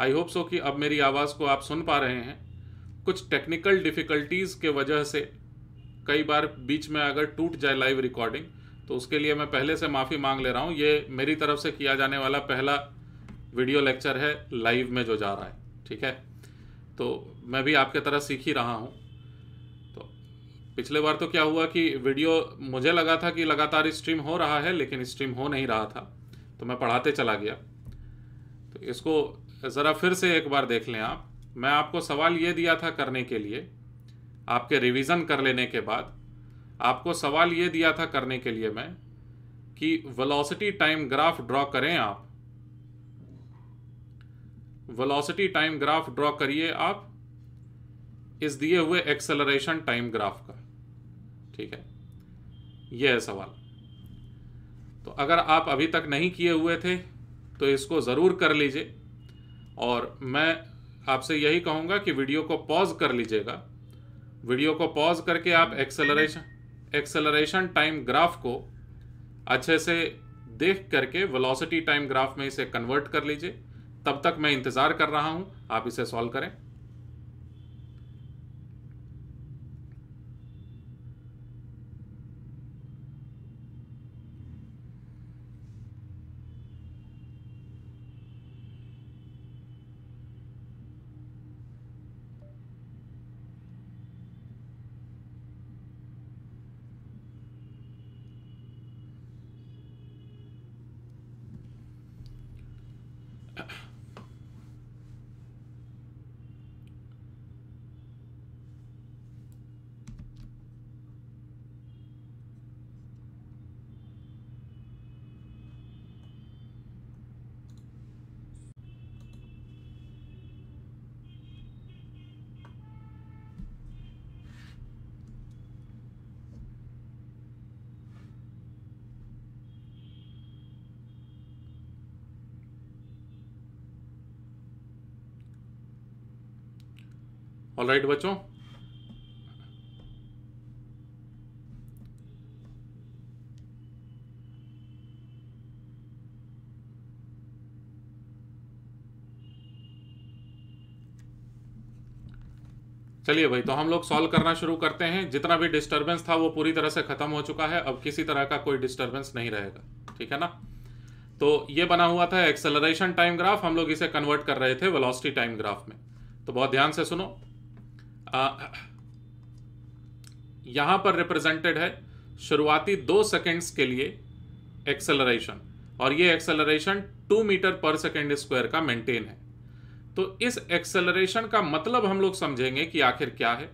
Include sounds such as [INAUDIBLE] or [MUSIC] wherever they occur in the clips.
I hope so कि अब मेरी आवाज़ को आप सुन पा रहे हैं कुछ टेक्निकल डिफ़िकल्टीज़ के वजह से कई बार बीच में अगर टूट जाए लाइव रिकॉर्डिंग तो उसके लिए मैं पहले से माफ़ी मांग ले रहा हूँ ये मेरी तरफ से किया जाने वाला पहला वीडियो लेक्चर है लाइव में जो जा रहा है ठीक है तो मैं भी आपके तरह सीख ही रहा हूँ तो पिछले बार तो क्या हुआ कि वीडियो मुझे लगा था कि लगातार स्ट्रीम हो रहा है लेकिन स्ट्रीम हो नहीं रहा था तो मैं पढ़ाते चला गया तो इसको ज़रा फिर से एक बार देख लें आप मैं आपको सवाल ये दिया था करने के लिए आपके रिवीजन कर लेने के बाद आपको सवाल ये दिया था करने के लिए मैं कि वेलोसिटी टाइम ग्राफ ड्रॉ करें आप वेलोसिटी टाइम ग्राफ ड्रॉ करिए आप इस दिए हुए एक्सेलरेशन टाइम ग्राफ का ठीक है यह है सवाल तो अगर आप अभी तक नहीं किए हुए थे तो इसको ज़रूर कर लीजिए और मैं आपसे यही कहूँगा कि वीडियो को पॉज कर लीजिएगा वीडियो को पॉज करके आप एक्सेलरेशन एक्सेलरेशन टाइम ग्राफ को अच्छे से देख करके वेलोसिटी टाइम ग्राफ में इसे कन्वर्ट कर लीजिए तब तक मैं इंतज़ार कर रहा हूँ आप इसे सॉल्व करें ऑल राइट बच्चों चलिए भाई तो हम लोग सॉल्व करना शुरू करते हैं जितना भी डिस्टरबेंस था वो पूरी तरह से खत्म हो चुका है अब किसी तरह का कोई डिस्टरबेंस नहीं रहेगा ठीक है ना तो ये बना हुआ था एक्सेलरेशन टाइम ग्राफ हम लोग इसे कन्वर्ट कर रहे थे वेलोसिटी टाइम ग्राफ में तो बहुत ध्यान से सुनो यहां पर रिप्रेजेंटेड है शुरुआती दो सेकेंड्स के लिए एक्सेलरेशन और ये एक्सेलरेशन टू मीटर पर सेकेंड स्क्वायर का मेंटेन है तो इस एक्सेलरेशन का मतलब हम लोग समझेंगे कि आखिर क्या है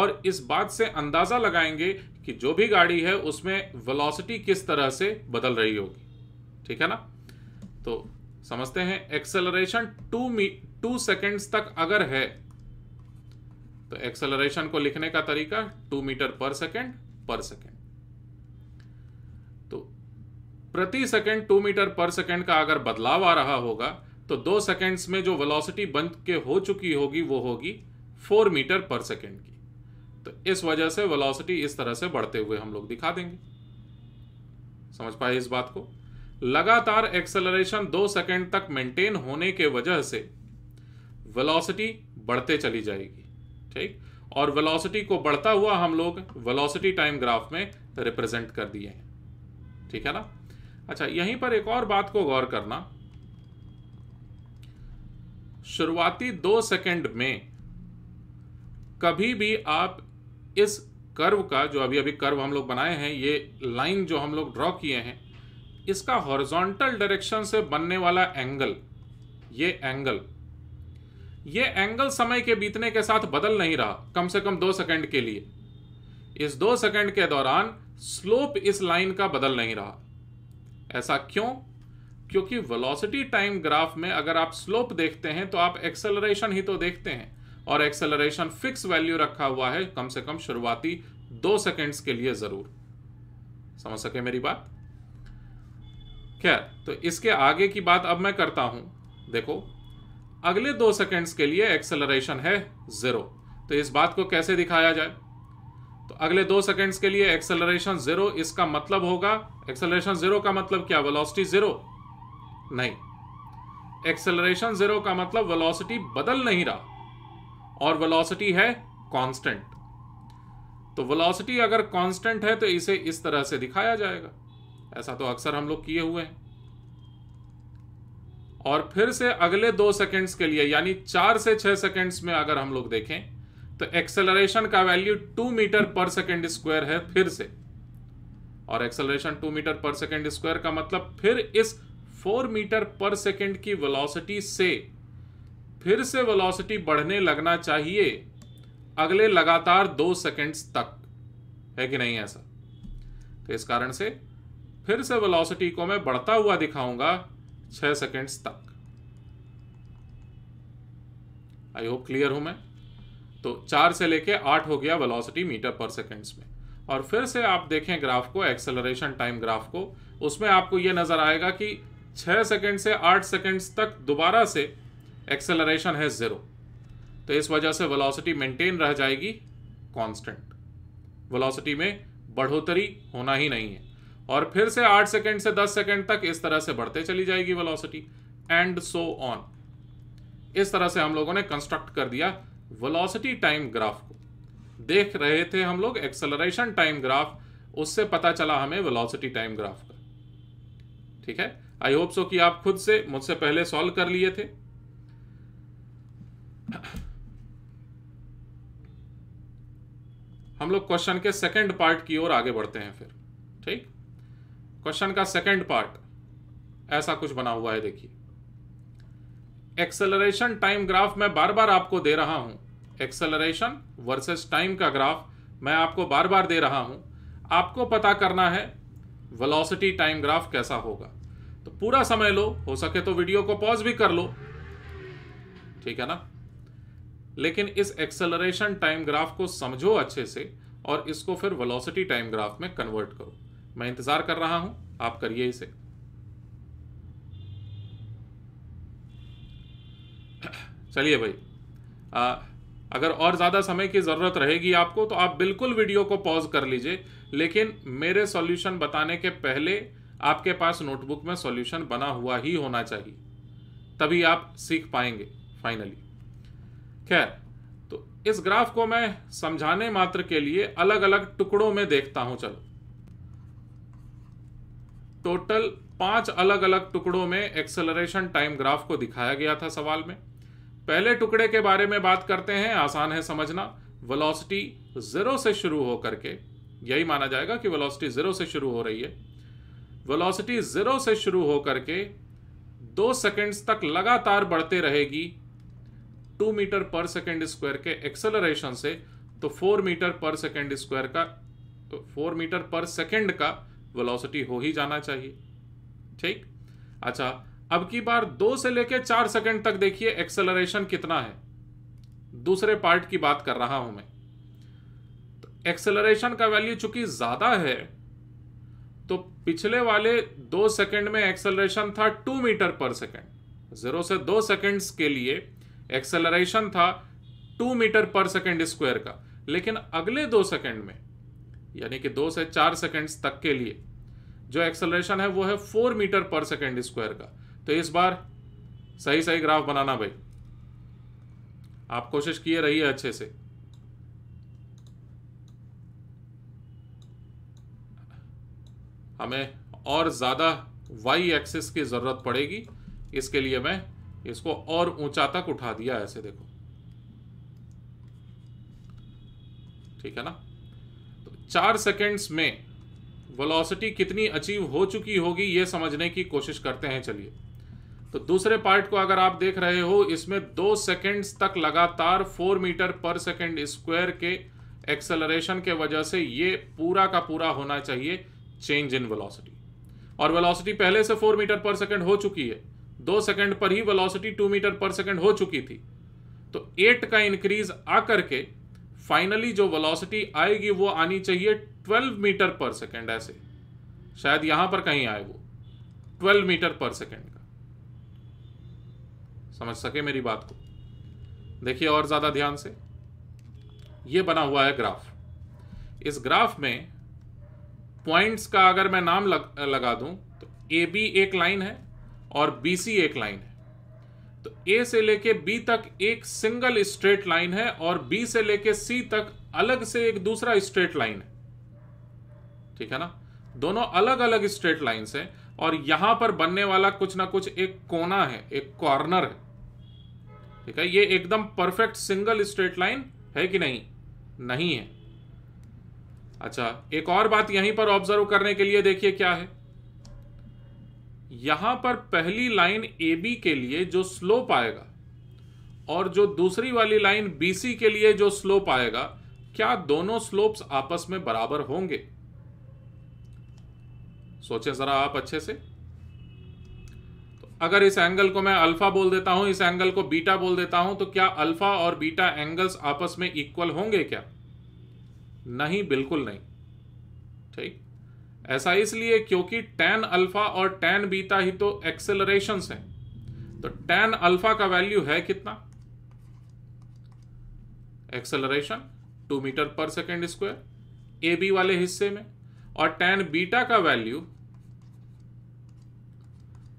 और इस बात से अंदाज़ा लगाएंगे कि जो भी गाड़ी है उसमें वेलोसिटी किस तरह से बदल रही होगी ठीक है ना तो समझते हैं acceleration two me two seconds तक अगर है तो एक्सेलरेशन को लिखने का तरीका टू मीटर पर सेकेंड पर सेकेंड तो प्रति सेकेंड टू मीटर पर सेकेंड का अगर बदलाव आ रहा होगा तो दो सेकेंड्स में जो वेलोसिटी बन के हो चुकी होगी वो होगी फोर मीटर पर सेकेंड की तो इस वजह से वेलोसिटी इस तरह से बढ़ते हुए हम लोग दिखा देंगे समझ पाए इस बात को लगातार एक्सेलरेशन दो सेकेंड तक मेंटेन होने के वजह से वेलोसिटी बढ़ते चली जाएगी ठीक और वेलोसिटी को बढ़ता हुआ हम लोग वेलोसिटी टाइम ग्राफ में रिप्रेजेंट कर दिए हैं ठीक है ना अच्छा यहीं पर एक और बात को गौर करना शुरुआती दो सेकंड में कभी भी आप इस कर्व का जो अभी अभी कर्व हम लोग बनाए हैं ये लाइन जो हम लोग ड्रॉ किए हैं इसका हॉरिजॉन्टल डायरेक्शन से बनने वाला एंगल ये एंगल यह एंगल समय के बीतने के साथ बदल नहीं रहा कम से कम दो सेकंड के लिए इस दो सेकंड के दौरान स्लोप इस लाइन का बदल नहीं रहा ऐसा क्यों क्योंकि वेलोसिटी टाइम ग्राफ में अगर आप स्लोप देखते हैं तो आप एक्सेलरेशन ही तो देखते हैं और एक्सेलरेशन फिक्स वैल्यू रखा हुआ है कम से कम शुरुआती दो सेकेंड्स के लिए ज़रूर समझ सके मेरी बात खैर तो इसके आगे की बात अब मैं करता हूं देखो अगले दो सेकेंड्स के लिए एक्सेलरेशन है ज़ीरो तो इस बात को कैसे दिखाया जाए तो अगले दो सेकेंड्स के लिए एक्सेलरेशन ज़ीरो इसका मतलब होगा एक्सेलरेशन ज़ीरो का मतलब क्या वेलोसिटी ज़ीरो नहीं एक्सेलरेशन ज़ीरो का मतलब वेलोसिटी बदल नहीं रहा और वेलोसिटी है कांस्टेंट तो वेलोसिटी अगर कांस्टेंट है तो इसे इस तरह से दिखाया जाएगा ऐसा तो अक्सर हम लोग किए हुए हैं और फिर से अगले दो सेकेंड्स के लिए यानी चार से छह सेकेंड्स में अगर हम लोग देखें तो एक्सेलरेशन का वैल्यू टू मीटर पर सेकेंड स्क्वायर है फिर से और एक्सेलरेशन टू मीटर पर सेकेंड स्क्वायर का मतलब फिर इस फोर मीटर पर सेकेंड की वेलोसिटी से फिर से वेलोसिटी बढ़ने लगना चाहिए अगले लगातार दो सेकेंड्स तक है कि नहीं ऐसा तो इस कारण से फिर से वेलोसिटी को मैं बढ़ता हुआ दिखाऊंगा छः सेकेंड्स तक आई होप क्लियर हूं मैं तो चार से लेके आठ हो गया वेलोसिटी मीटर पर सेकेंड्स में और फिर से आप देखें ग्राफ को एक्सेलरेशन टाइम ग्राफ को उसमें आपको यह नज़र आएगा कि छः सेकेंड से आठ सेकेंड्स तक दोबारा से एक्सेलरेशन है ज़ीरो तो इस वजह से वेलोसिटी मेंटेन रह जाएगी कांस्टेंट वेलोसिटी में बढ़ोतरी होना ही नहीं है और फिर से आठ सेकेंड से दस सेकेंड तक इस तरह से बढ़ते चली जाएगी वेलोसिटी एंड सो ऑन इस तरह से हम लोगों ने कंस्ट्रक्ट कर दिया वेलोसिटी टाइम ग्राफ को देख रहे थे हम लोग एक्सेलरेशन टाइम ग्राफ उससे पता चला हमें वेलोसिटी टाइम ग्राफ का ठीक है आई होप सो कि आप खुद से मुझसे पहले सॉल्व कर लिए थे हम लोग क्वेश्चन के सेकेंड पार्ट की ओर आगे बढ़ते हैं फिर ठीक क्वेश्चन का सेकंड पार्ट ऐसा कुछ बना हुआ है देखिए एक्सेलरेशन टाइम ग्राफ मैं बार बार आपको दे रहा हूं एक्सेलरेशन वर्सेस टाइम का ग्राफ मैं आपको बार बार दे रहा हूं आपको पता करना है वेलोसिटी टाइम ग्राफ कैसा होगा तो पूरा समय लो हो सके तो वीडियो को पॉज भी कर लो ठीक है ना लेकिन इस एक्सेलरेशन टाइम ग्राफ को समझो अच्छे से और इसको फिर वेलोसिटी टाइम ग्राफ में कन्वर्ट करो मैं इंतज़ार कर रहा हूं आप करिए इसे चलिए भाई आ, अगर और ज़्यादा समय की ज़रूरत रहेगी आपको तो आप बिल्कुल वीडियो को पॉज कर लीजिए लेकिन मेरे सॉल्यूशन बताने के पहले आपके पास नोटबुक में सॉल्यूशन बना हुआ ही होना चाहिए तभी आप सीख पाएंगे फाइनली खैर तो इस ग्राफ को मैं समझाने मात्र के लिए अलग अलग टुकड़ों में देखता हूं चलो टोटल पांच अलग अलग टुकड़ों में एक्सेलरेशन टाइम ग्राफ को दिखाया गया था सवाल में पहले टुकड़े के बारे में बात करते हैं आसान है समझना वेलोसिटी ज़ीरो से शुरू होकर के यही माना जाएगा कि वेलोसिटी ज़ीरो से शुरू हो रही है वेलोसिटी ज़ीरो से शुरू होकर के दो सेकेंड्स तक लगातार बढ़ते रहेगी टू मीटर पर सेकेंड स्क्वायर के एक्सेलरेशन से तो फोर मीटर पर सेकेंड स्क्वायर का फोर मीटर पर सेकेंड का वेलोसिटी हो ही जाना चाहिए ठीक अच्छा अब की बार दो से लेकर चार सेकंड तक देखिए एक्सेलरेशन कितना है दूसरे पार्ट की बात कर रहा हूं मैं तो एक्सेलरेशन का वैल्यू चूंकि ज़्यादा है तो पिछले वाले दो सेकंड में एक्सेलरेशन था two metre per second zero से दो सेकंड्स के लिए एक्सेलरेशन था two metre per second square का लेकिन अगले दो सेकंड में यानी कि दो से चार सेकेंड्स तक के लिए जो एक्सलेशन है वो है फोर मीटर पर सेकेंड स्क्वायर का तो इस बार सही सही ग्राफ बनाना भाई आप कोशिश किए रहिए अच्छे से हमें और ज़्यादा वाई एक्सिस की ज़रूरत पड़ेगी इसके लिए मैं इसको और ऊंचा तक उठा दिया ऐसे देखो ठीक है ना चार सेकेंड्स में वेलोसिटी कितनी अचीव हो चुकी होगी ये समझने की कोशिश करते हैं चलिए तो दूसरे पार्ट को अगर आप देख रहे हो इसमें दो सेकेंड्स तक लगातार फोर मीटर पर सेकेंड स्क्वायर के एक्सेलरेशन के वजह से ये पूरा का पूरा होना चाहिए चेंज इन वेलोसिटी और वेलोसिटी पहले से फोर मीटर पर सेकेंड हो चुकी है दो सेकेंड पर ही वेलोसिटी टू मीटर पर सेकेंड हो चुकी थी तो एट का इंक्रीज आकर के फाइनली जो वेलोसिटी आएगी वो आनी चाहिए 12 मीटर पर सेकेंड ऐसे शायद यहां पर कहीं आए वो 12 मीटर पर सेकेंड का समझ सके मेरी बात को देखिए और ज़्यादा ध्यान से ये बना हुआ है ग्राफ इस ग्राफ में पॉइंट्स का अगर मैं नाम लग, लगा दूं तो ए बी एक लाइन है और बी सी एक लाइन है तो ए से लेके बी तक एक सिंगल स्ट्रेट लाइन है और बी से लेके सी तक अलग से एक दूसरा स्ट्रेट लाइन है ठीक है ना दोनों अलग अलग स्ट्रेट लाइन है और यहां पर बनने वाला कुछ ना कुछ एक कोना है एक कॉर्नर है ठीक है ये एकदम परफेक्ट सिंगल स्ट्रेट लाइन है कि नहीं नहीं है अच्छा एक और बात यहीं पर ऑब्जर्व करने के लिए देखिए क्या है यहां पर पहली लाइन ए बी के लिए जो स्लोप आएगा और जो दूसरी वाली लाइन बी सी के लिए जो स्लोप आएगा क्या दोनों स्लोप्स आपस में बराबर होंगे सोचे जरा आप अच्छे से तो अगर इस एंगल को मैं अल्फा बोल देता हूं इस एंगल को बीटा बोल देता हूं तो क्या अल्फा और बीटा एंगल्स आपस में इक्वल होंगे क्या नहीं बिल्कुल नहीं ठीक ऐसा इसलिए क्योंकि टेन अल्फा और टेन बीटा ही तो एक्सेलरेशन है तो टेन अल्फा का वैल्यू है कितना एक्सेलरेशन टू मीटर पर सेकेंड स्क्वायर ए बी वाले हिस्से में और टेन बीटा का वैल्यू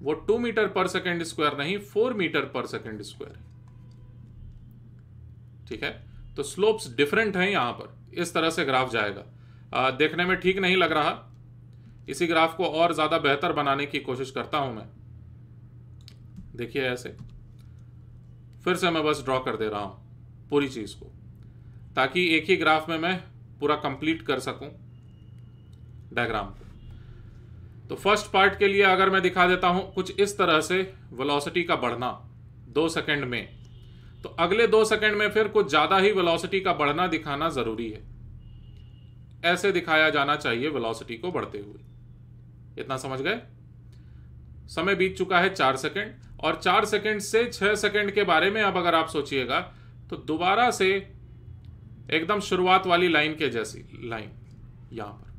वो टू मीटर पर सेकेंड स्क्वायर नहीं फोर मीटर पर सेकेंड स्क्वायर ठीक है तो स्लोप्स डिफरेंट हैं यहां पर इस तरह से ग्राफ जाएगा आ, देखने में ठीक नहीं लग रहा इसी ग्राफ को और ज़्यादा बेहतर बनाने की कोशिश करता हूं मैं देखिए ऐसे फिर से मैं बस ड्रॉ कर दे रहा हूं पूरी चीज़ को ताकि एक ही ग्राफ में मैं पूरा कंप्लीट कर सकूं डायग्राम को तो फर्स्ट पार्ट के लिए अगर मैं दिखा देता हूं कुछ इस तरह से वेलोसिटी का बढ़ना दो सेकंड में तो अगले दो सेकंड में फिर कुछ ज़्यादा ही वेलोसिटी का बढ़ना दिखाना ज़रूरी है ऐसे दिखाया जाना चाहिए वेलोसिटी को बढ़ते हुए इतना समझ गए समय बीत चुका है चार सेकेंड और चार सेकेंड से छह सेकेंड के बारे में अब अगर आप सोचिएगा तो दोबारा से एकदम शुरुआत वाली लाइन के जैसी लाइन यहां पर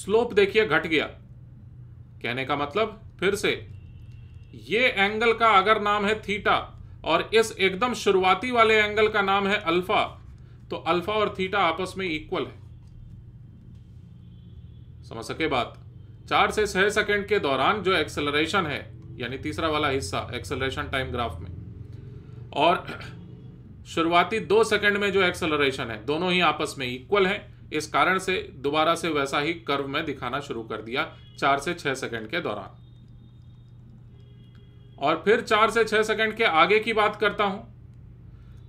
स्लोप देखिए घट गया कहने का मतलब फिर से ये एंगल का अगर नाम है थीटा और इस एकदम शुरुआती वाले एंगल का नाम है अल्फा तो अल्फा और थीटा आपस में इक्वल है समझ सके बात चार से छह सेकेंड के दौरान जो एक्सेलरेशन है यानी तीसरा वाला हिस्सा एक्सेलरेशन टाइम ग्राफ में और शुरुआती दो सेकंड में जो एक्सेलरेशन है दोनों ही आपस में इक्वल हैं इस कारण से दोबारा से वैसा ही कर्व में दिखाना शुरू कर दिया चार से छह सेकंड के दौरान और फिर चार से छह सेकंड के आगे की बात करता हूं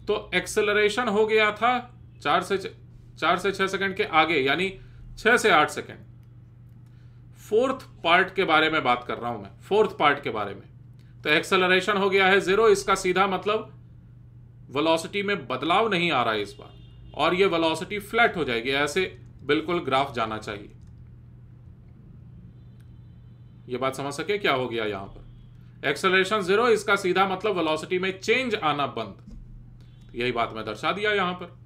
तो एक्सेलरेशन हो गया था चार से चार से छह सेकंड के आगे यानी छह से आठ सेकंड फोर्थ पार्ट के बारे में बात कर रहा हूं मैं फोर्थ पार्ट के बारे में तो एक्सेलरेशन हो गया है जीरो इसका सीधा मतलब वेलोसिटी में बदलाव नहीं आ रहा है इस बार और ये वेलोसिटी फ्लैट हो जाएगी ऐसे बिल्कुल ग्राफ जाना चाहिए ये बात समझ सके क्या हो गया यहां पर एक्सेलरेशन जीरो इसका सीधा मतलब वेलोसिटी में चेंज आना बंद तो यही बात मैं दर्शा दिया यहां पर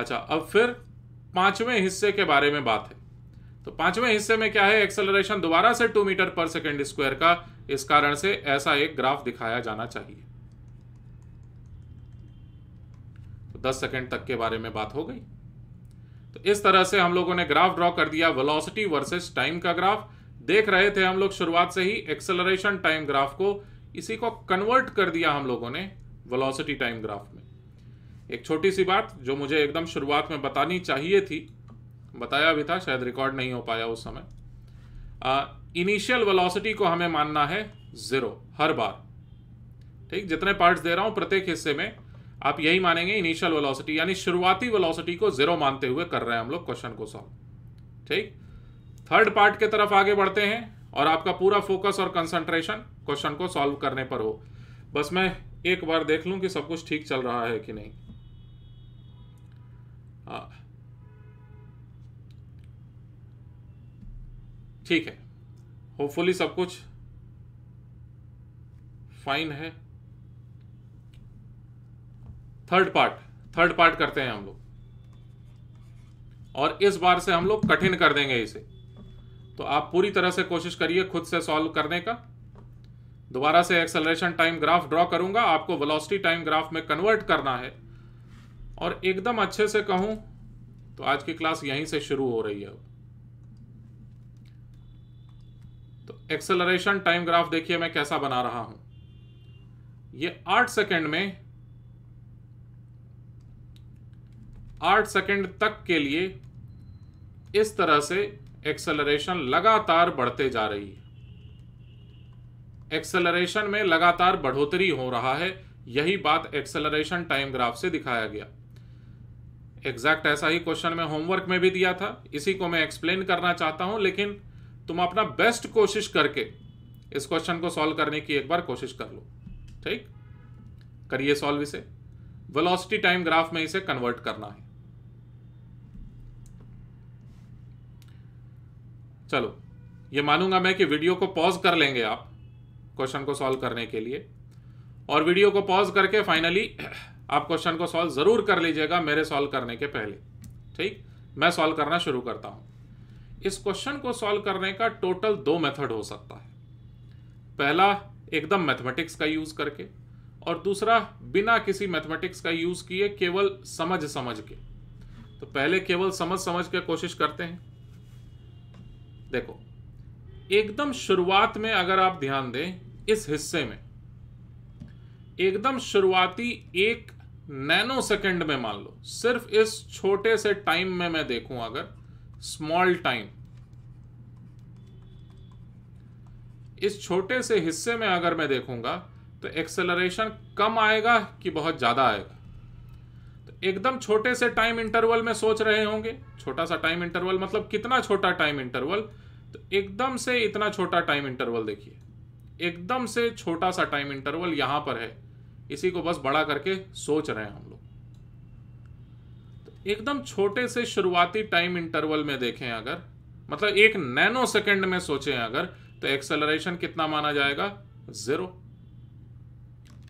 अच्छा अब फिर पांचवें हिस्से के बारे में बात है तो पांचवें हिस्से में क्या है एक्सेलरेशन दोबारा से टू मीटर पर सेकेंड स्क्वायर का इस कारण से ऐसा एक ग्राफ दिखाया जाना चाहिए तो दस सेकेंड तक के बारे में बात हो गई तो इस तरह से हम लोगों ने ग्राफ ड्रॉ कर दिया वेलोसिटी वर्सेस टाइम का ग्राफ देख रहे थे हम लोग शुरुआत से ही एक्सेलरेशन टाइम ग्राफ को इसी को कन्वर्ट कर दिया हम लोगों ने वेलोसिटी टाइम ग्राफ में एक छोटी सी बात जो मुझे एकदम शुरुआत में बतानी चाहिए थी बताया भी था शायद रिकॉर्ड नहीं हो पाया उस समय इनिशियल वेलोसिटी को हमें मानना है ज़ीरो हर बार ठीक जितने पार्ट्स दे रहा हूं प्रत्येक हिस्से में आप यही मानेंगे इनिशियल वेलोसिटी यानी शुरुआती वेलोसिटी को ज़ीरो मानते हुए कर रहे हैं हम लोग क्वेश्चन को सॉल्व ठीक थर्ड पार्ट के तरफ आगे बढ़ते हैं और आपका पूरा फोकस और कंसंट्रेशन क्वेश्चन को सॉल्व करने पर हो बस मैं एक बार देख लूं कि सब कुछ ठीक चल रहा है कि नहीं आ, ठीक है होपफुली सब कुछ फाइन है थर्ड पार्ट थर्ड पार्ट करते हैं हम लोग और इस बार से हम लोग कठिन कर देंगे इसे तो आप पूरी तरह से कोशिश करिए खुद से सॉल्व करने का दोबारा से एक्सेलरेशन टाइम ग्राफ ड्रॉ करूंगा आपको वेलोसिटी टाइम ग्राफ में कन्वर्ट करना है और एकदम अच्छे से कहूं तो आज की क्लास यहीं से शुरू हो रही है एक्सेलरेशन टाइम ग्राफ देखिए मैं कैसा बना रहा हूं ये आठ सेकंड में आठ सेकेंड तक के लिए इस तरह से एक्सेलरेशन लगातार बढ़ते जा रही है एक्सेलरेशन में लगातार बढ़ोतरी हो रहा है यही बात एक्सेलरेशन टाइम ग्राफ से दिखाया गया एग्जैक्ट ऐसा ही क्वेश्चन में होमवर्क में भी दिया था इसी को मैं एक्सप्लेन करना चाहता हूं लेकिन तुम अपना बेस्ट कोशिश करके इस क्वेश्चन को सॉल्व करने की एक बार कोशिश कर लो ठीक करिए सॉल्व इसे वेलोसिटी टाइम ग्राफ में इसे कन्वर्ट करना है चलो ये मानूंगा मैं कि वीडियो को पॉज कर लेंगे आप क्वेश्चन को सॉल्व करने के लिए और वीडियो को पॉज करके फाइनली आप क्वेश्चन को सॉल्व ज़रूर कर लीजिएगा मेरे सॉल्व करने के पहले ठीक मैं सॉल्व करना शुरू करता हूँ इस क्वेश्चन को सॉल्व करने का टोटल दो मेथड हो सकता है पहला एकदम मैथमेटिक्स का यूज करके और दूसरा बिना किसी मैथमेटिक्स का यूज किए केवल समझ समझ के तो पहले केवल समझ समझ के कोशिश करते हैं देखो एकदम शुरुआत में अगर आप ध्यान दें इस हिस्से में एकदम शुरुआती एक नैनो सेकंड में मान लो सिर्फ इस छोटे से टाइम में मैं देखूं अगर स्मॉल टाइम इस छोटे से हिस्से में अगर मैं देखूंगा तो एक्सेलरेशन कम आएगा कि बहुत ज़्यादा आएगा तो एकदम छोटे से टाइम इंटरवल में सोच रहे होंगे छोटा सा टाइम इंटरवल मतलब कितना छोटा टाइम इंटरवल तो एकदम से इतना छोटा टाइम इंटरवल देखिए एकदम से छोटा सा टाइम इंटरवल यहां पर है इसी को बस बड़ा करके सोच रहे हैं हम एकदम छोटे से शुरुआती टाइम इंटरवल में देखें अगर मतलब एक नैनो सेकेंड में सोचें अगर तो एक्सेलरेशन कितना माना जाएगा ज़ीरो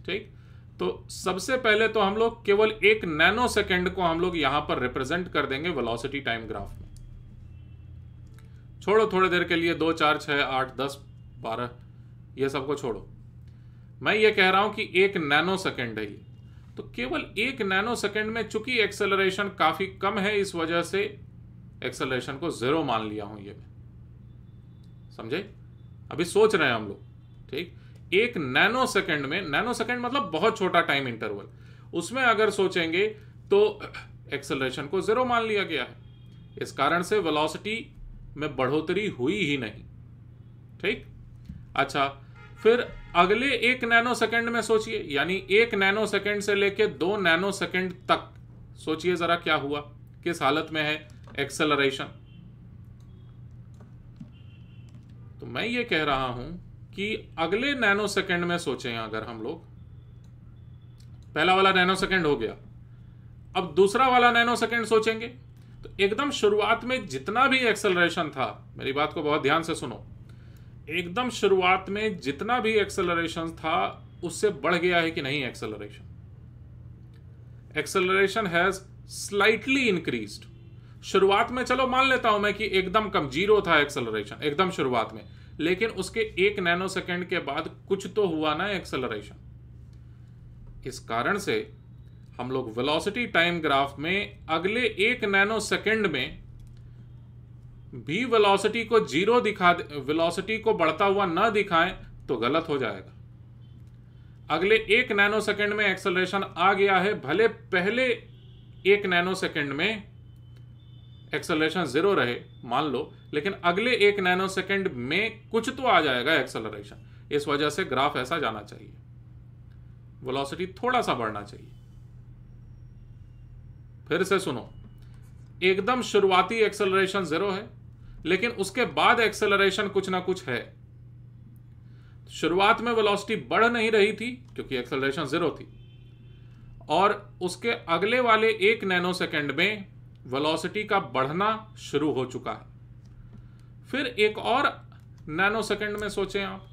ठीक तो सबसे पहले तो हम लोग केवल एक नैनो सेकेंड को हम लोग यहां पर रिप्रेजेंट कर देंगे वेलोसिटी टाइम ग्राफ में छोड़ो थोड़ी देर के लिए दो चार छह आठ दस बारह यह सबको छोड़ो मैं ये कह रहा हूं कि एक नैनो सेकेंड है ये तो केवल एक नैनो सेकेंड में चूंकि एक्सेलरेशन काफ़ी कम है इस वजह से एक्सेलरेशन को ज़ीरो मान लिया हूं ये मैं समझे अभी सोच रहे हैं हम लोग ठीक एक नैनो सेकेंड में नैनो सेकेंड मतलब बहुत छोटा टाइम इंटरवल उसमें अगर सोचेंगे तो एक्सेलरेशन को ज़ीरो मान लिया गया है इस कारण से वेलोसिटी में बढ़ोतरी हुई ही नहीं ठीक अच्छा फिर अगले एक नैनो सेकेंड में सोचिए यानी एक नैनो सेकेंड से लेके दो नैनो सेकेंड तक सोचिए जरा क्या हुआ किस हालत में है एक्सेलरेशन तो मैं ये कह रहा हूं कि अगले नैनो सेकेंड में सोचें अगर हम लोग पहला वाला नैनो सेकेंड हो गया अब दूसरा वाला नैनो सेकेंड सोचेंगे तो एकदम शुरुआत में जितना भी एक्सेलरेशन था मेरी बात को बहुत ध्यान से सुनो एकदम शुरुआत में जितना भी एक्सेलरेशन था उससे बढ़ गया है कि नहीं acceleration acceleration has slightly increased शुरुआत में चलो मान लेता हूं मैं कि एकदम कम जीरो था एक्सेलरेशन एकदम शुरुआत में लेकिन उसके एक नैनो सेकेंड के बाद कुछ तो हुआ ना एक्सेलरेशन इस कारण से हम लोग वेलोसिटी टाइम ग्राफ में अगले एक नैनो सेकेंड में भी वेलोसिटी को जीरो दिखा वेलोसिटी को बढ़ता हुआ ना दिखाएं तो गलत हो जाएगा अगले एक नैनो सेकेंड में एक्सेलरेशन आ गया है भले पहले एक नैनो सेकेंड में एक्सेलरेशन ज़ीरो रहे मान लो लेकिन अगले एक नैनो सेकेंड में कुछ तो आ जाएगा एक्सेलरेशन इस वजह से ग्राफ ऐसा जाना चाहिए वेलोसिटी थोड़ा सा बढ़ना चाहिए फिर से सुनो एकदम शुरुआती एक्सेलरेशन ज़ीरो है लेकिन उसके बाद एक्सेलरेशन कुछ ना कुछ है शुरुआत में वेलोसिटी बढ़ नहीं रही थी क्योंकि एक्सेलरेशन जीरो थी और उसके अगले वाले एक नैनो सेकेंड में वेलोसिटी का बढ़ना शुरू हो चुका है फिर एक और नैनो सेकेंड में सोचें आप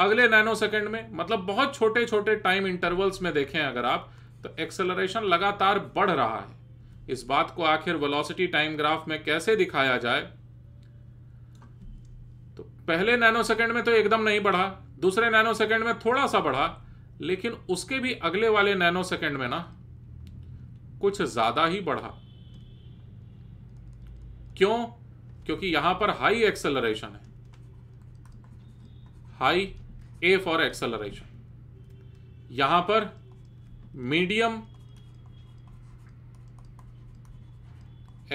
अगले नैनो सेकेंड में मतलब बहुत छोटे छोटे टाइम इंटरवल्स में देखें अगर आप तो एक्सेलरेशन लगातार बढ़ रहा है इस बात को आखिर वेलोसिटी टाइम ग्राफ में कैसे दिखाया जाए पहले नैनो सेकेंड में तो एकदम नहीं बढ़ा दूसरे नैनो सेकेंड में थोड़ा सा बढ़ा लेकिन उसके भी अगले वाले नैनो सेकेंड में ना कुछ ज्यादा ही बढ़ा क्यों क्योंकि यहां पर हाई एक्सेलरेशन है हाई ए फॉर एक्सेलरेशन यहां पर मीडियम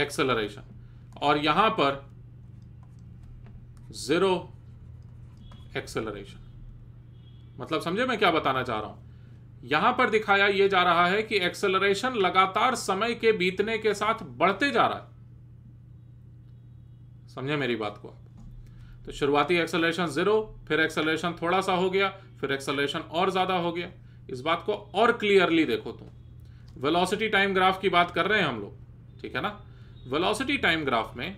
एक्सेलरेशन और यहां पर ज़ीरो एक्सेलरेशन मतलब समझे मैं क्या बताना चाह रहा हूं यहां पर दिखाया यह जा रहा है कि एक्सेलरेशन लगातार समय के बीतने के साथ बढ़ते जा रहा है समझे मेरी बात को आप तो शुरुआती एक्सेलरेशन जीरो फिर एक्सेलरेशन थोड़ा सा हो गया फिर एक्सेलरेशन और ज्यादा हो गया इस बात को और क्लियरली देखो तुम वेलोसिटी टाइम ग्राफ की बात कर रहे हैं हम लोग ठीक है ना वेलोसिटी टाइम ग्राफ में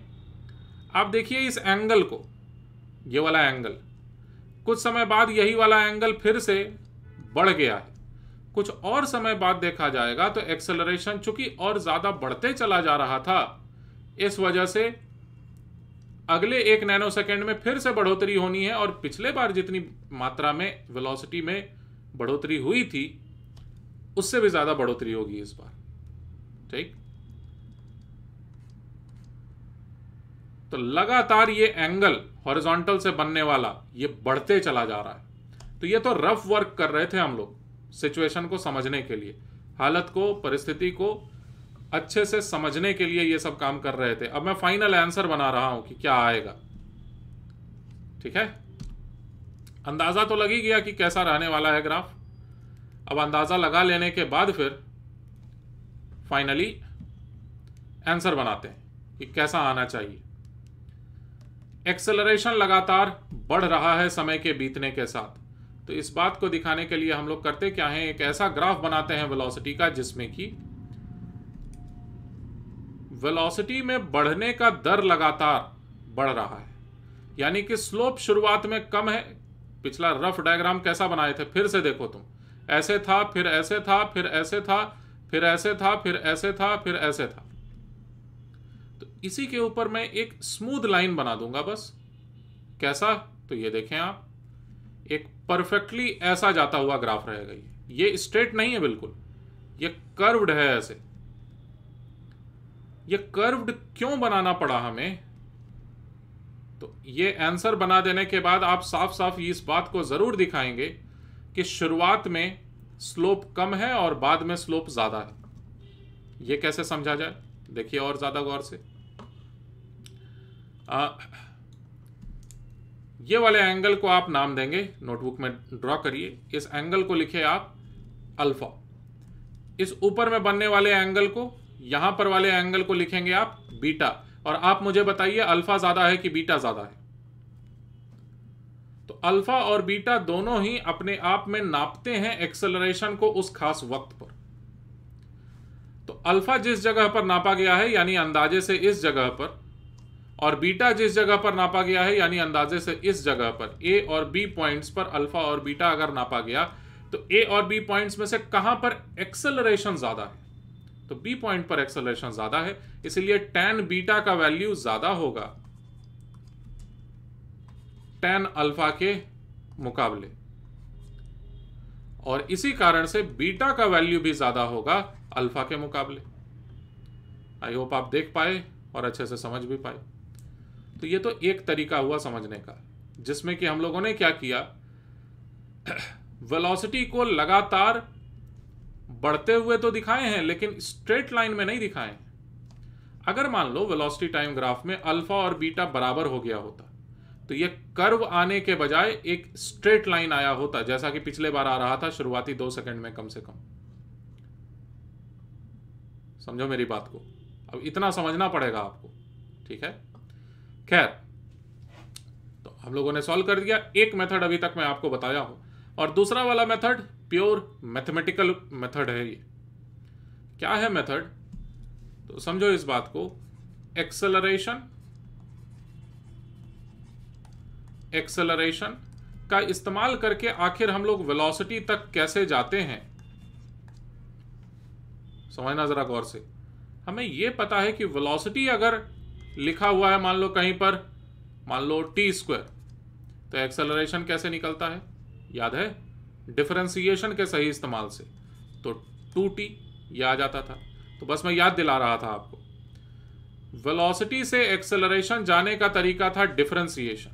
आप देखिए इस एंगल को ये वाला एंगल कुछ समय बाद यही वाला एंगल फिर से बढ़ गया है कुछ और समय बाद देखा जाएगा तो एक्सेलरेशन चूंकि और ज़्यादा बढ़ते चला जा रहा था इस वजह से अगले एक नैनो सेकेंड में फिर से बढ़ोतरी होनी है और पिछले बार जितनी मात्रा में वेलोसिटी में बढ़ोतरी हुई थी उससे भी ज़्यादा बढ़ोतरी होगी इस बार ठीक तो लगातार ये एंगल हॉरिजॉन्टल से बनने वाला ये बढ़ते चला जा रहा है तो ये तो रफ वर्क कर रहे थे हम लोग सिचुएशन को समझने के लिए हालत को परिस्थिति को अच्छे से समझने के लिए ये सब काम कर रहे थे अब मैं फाइनल आंसर बना रहा हूं कि क्या आएगा ठीक है अंदाज़ा तो लग ही गया कि कैसा रहने वाला है ग्राफ अब अंदाज़ा लगा लेने के बाद फिर फाइनली आंसर बनाते हैं कि कैसा आना चाहिए एक्सेलरेशन लगातार बढ़ रहा है समय के बीतने के साथ तो इस बात को दिखाने के लिए हम लोग करते क्या हैं एक ऐसा ग्राफ बनाते हैं वेलोसिटी का जिसमें कि वेलोसिटी में बढ़ने का दर लगातार बढ़ रहा है यानी कि स्लोप शुरुआत में कम है पिछला रफ डायग्राम कैसा बनाए थे फिर से देखो तुम ऐसे था फिर ऐसे था फिर ऐसे था फिर ऐसे था फिर ऐसे था फिर ऐसे था फिर ऐसे था इसी के ऊपर मैं एक स्मूथ लाइन बना दूंगा बस कैसा तो ये देखें आप एक परफेक्टली ऐसा जाता हुआ ग्राफ रहेगा ये ये स्ट्रेट नहीं है बिल्कुल ये कर्व्ड है ऐसे ये कर्व्ड क्यों बनाना पड़ा हमें तो ये आंसर बना देने के बाद आप साफ साफ इस बात को ज़रूर दिखाएंगे कि शुरुआत में स्लोप कम है और बाद में स्लोप ज़्यादा है ये कैसे समझा जाए देखिए और ज़्यादा गौर से ये वाले एंगल को आप नाम देंगे नोटबुक में ड्रॉ करिए इस एंगल को लिखे आप अल्फा इस ऊपर में बनने वाले एंगल को यहां पर वाले एंगल को लिखेंगे आप बीटा और आप मुझे बताइए अल्फा ज़्यादा है कि बीटा ज़्यादा है तो अल्फा और बीटा दोनों ही अपने आप में नापते हैं एक्सेलरेशन को उस खास वक्त पर तो अल्फा जिस जगह पर नापा गया है यानी अंदाजे से इस जगह पर और बीटा जिस जगह पर नापा गया है यानी अंदाजे से इस जगह पर ए और बी पॉइंट्स पर अल्फा और बीटा अगर नापा गया तो ए और बी पॉइंट्स में से कहां पर एक्सेलरेशन ज्यादा है तो बी पॉइंट पर एक्सेलरेशन ज्यादा है इसलिए टेन बीटा का वैल्यू ज्यादा होगा टेन अल्फा के मुकाबले और इसी कारण से बीटा का वैल्यू भी ज्यादा होगा अल्फा के मुकाबले आई होप आप देख पाए और अच्छे से समझ भी पाए तो ये तो एक तरीका हुआ समझने का जिसमें कि हम लोगों ने क्या किया वेलोसिटी को लगातार बढ़ते हुए तो दिखाए हैं लेकिन स्ट्रेट लाइन में नहीं दिखाए अगर मान लो वेलोसिटी टाइम ग्राफ में अल्फा और बीटा बराबर हो गया होता तो ये कर्व आने के बजाय एक स्ट्रेट लाइन आया होता जैसा कि पिछले बार आ रहा था शुरुआती दो सेकंड में कम से कम समझो मेरी बात को अब इतना समझना पड़ेगा आपको ठीक है खैर तो हम लोगों ने सॉल्व कर दिया एक मेथड अभी तक मैं आपको बताया हूं और दूसरा वाला मेथड प्योर मैथमेटिकल मेथड है ये क्या है मेथड तो समझो इस बात को एक्सेलरेशन एक्सेलरेशन का इस्तेमाल करके आखिर हम लोग वेलोसिटी तक कैसे जाते हैं समझना जरा गौर से हमें यह पता है कि वेलोसिटी अगर लिखा हुआ है मान लो कहीं पर मान लो टी स्क्वायर तो एक्सेलरेशन कैसे निकलता है याद है डिफ्रेंसीशन के सही इस्तेमाल से तो टू टी ये आ जाता था तो बस मैं याद दिला रहा था आपको वेलोसिटी से एक्सेलरेशन जाने का तरीका था डिफ्रेंसीशन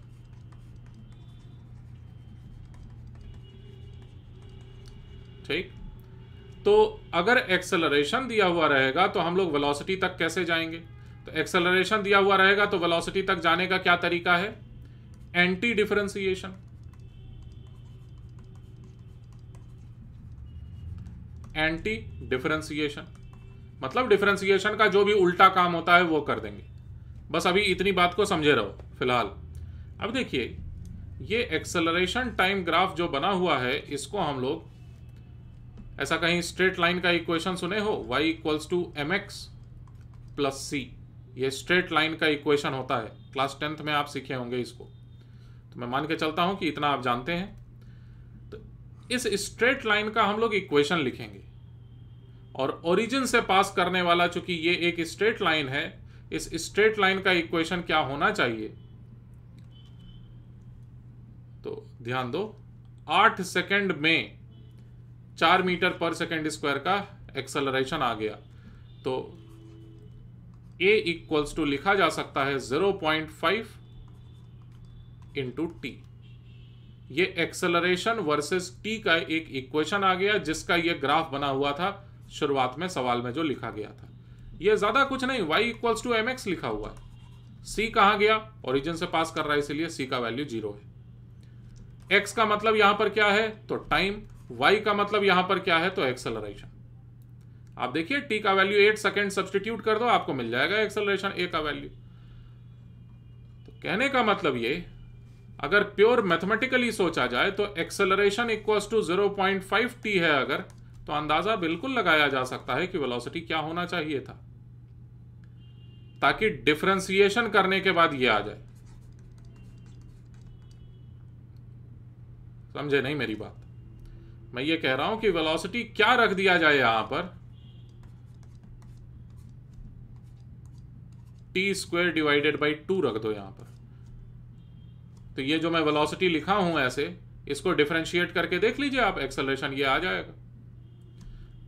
ठीक तो अगर एक्सेलरेशन दिया हुआ रहेगा तो हम लोग वेलोसिटी तक कैसे जाएंगे तो एक्सेलरेशन दिया हुआ रहेगा तो वेलोसिटी तक जाने का क्या तरीका है एंटी डिफरेंसिएशन एंटी डिफरेंसिएशन मतलब डिफरेंसिएशन का जो भी उल्टा काम होता है वो कर देंगे बस अभी इतनी बात को समझे रहो फिलहाल अब देखिए ये एक्सेलरेशन टाइम ग्राफ जो बना हुआ है इसको हम लोग ऐसा कहीं स्ट्रेट लाइन का इक्वेशन सुने हो y equals to M X plus C ये स्ट्रेट लाइन का इक्वेशन होता है क्लास टेंथ में आप सीखे होंगे इसको तो मैं मान के चलता हूँ कि इतना आप जानते हैं तो इस स्ट्रेट लाइन का हम लोग इक्वेशन लिखेंगे और ओरिजिन से पास करने वाला चूंकि ये एक स्ट्रेट लाइन है इस स्ट्रेट लाइन का इक्वेशन क्या होना चाहिए तो ध्यान दो आठ सेकेंड में चार मीटर पर सेकेंड स्क्वायर का एक्सलरेशन आ गया तो ए इक्वल्स टू लिखा जा सकता है zero point five into T ये एक्सेलरेशन वर्सेस टी का एक इक्वेशन आ गया जिसका ये ग्राफ बना हुआ था शुरुआत में सवाल में जो लिखा गया था ये ज़्यादा कुछ नहीं वाई इक्वल्स टू एम लिखा हुआ है सी कहा गया ओरिजिन से पास कर रहा है इसीलिए सी का वैल्यू जीरो है एक्स का मतलब यहां पर क्या है तो टाइम वाई का मतलब यहां पर क्या है तो एक्सेलरेशन आप देखिए टी का वैल्यू एट सेकेंड सब्सटीट्यूट कर दो आपको मिल जाएगा एक्सेलरेशन ए का वैल्यू तो कहने का मतलब ये अगर प्योर मैथमेटिकली सोचा जाए तो acceleration equal to zero point five T है अगर तो अंदाजा बिल्कुल लगाया जा सकता है कि वेलोसिटी क्या होना चाहिए था ताकि डिफ्रेंसिएशन करने के बाद ये आ जाए समझे नहीं मेरी बात मैं ये कह रहा हूं कि वेलोसिटी क्या रख दिया जाए यहां पर T square divided by two रख दो यहां पर तो ये जो मैं वेलोसिटी लिखा हूं ऐसे इसको डिफ्रेंशिएट करके देख लीजिए आप एक्सेलरेशन ये आ जाएगा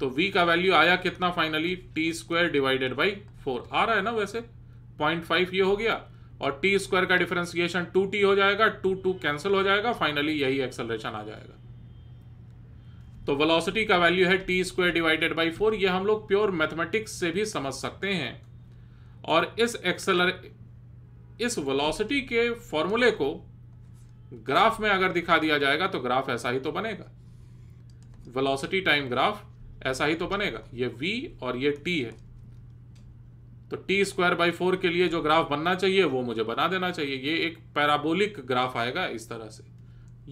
तो v का वैल्यू आया कितना finally T square divided by four आ रहा है ना वैसे पॉइंट फाइव ये हो गया और टी स्क्वायर का डिफ्रेंसिएशन टू टी हो जाएगा टू टू कैंसिल हो जाएगा फाइनली यही एक्सेलरेशन आ जाएगा तो वेलोसिटी का वैल्यू है T square divided by four ये हम लोग प्योर मैथमेटिक्स से भी समझ सकते हैं और इस एक्सेलर इस वेलोसिटी के फॉर्मूले को ग्राफ में अगर दिखा दिया जाएगा तो ग्राफ ऐसा ही तो बनेगा वेलोसिटी टाइम ग्राफ ऐसा ही तो बनेगा ये v और ये t है तो टी स्क्वायर बाई फोर के लिए जो ग्राफ बनना चाहिए वो मुझे बना देना चाहिए ये एक पैराबोलिक ग्राफ आएगा इस तरह से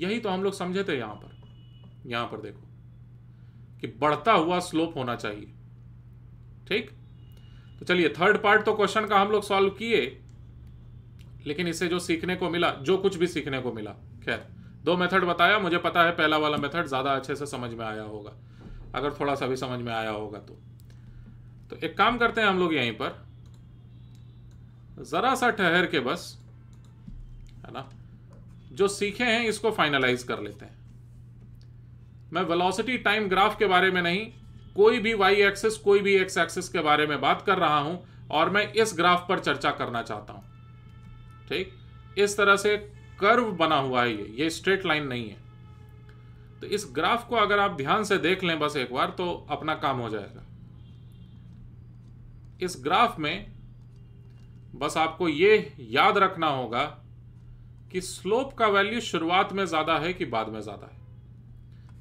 यही तो हम लोग समझे थे यहां पर यहां पर देखो कि बढ़ता हुआ स्लोप होना चाहिए ठीक तो चलिए थर्ड पार्ट तो क्वेश्चन का हम लोग सॉल्व किए लेकिन इससे जो सीखने को मिला जो कुछ भी सीखने को मिला खैर दो मेथड बताया मुझे पता है पहला वाला मेथड ज़्यादा अच्छे से समझ में आया होगा अगर थोड़ा सा भी समझ में आया होगा तो तो एक काम करते हैं हम लोग यहीं पर ज़रा सा ठहर के बस है ना जो सीखे हैं इसको फाइनलाइज कर लेते हैं मैं वेलोसिटी टाइम ग्राफ के बारे में नहीं कोई भी वाई एक्सिस कोई भी एक्स एक्सिस के बारे में बात कर रहा हूं और मैं इस ग्राफ पर चर्चा करना चाहता हूं ठीक इस तरह से कर्व बना हुआ है ये ये स्ट्रेट लाइन नहीं है तो इस ग्राफ को अगर आप ध्यान से देख लें बस एक बार तो अपना काम हो जाएगा इस ग्राफ में बस आपको ये याद रखना होगा कि स्लोप का वैल्यू शुरुआत में ज़्यादा है कि बाद में ज़्यादा है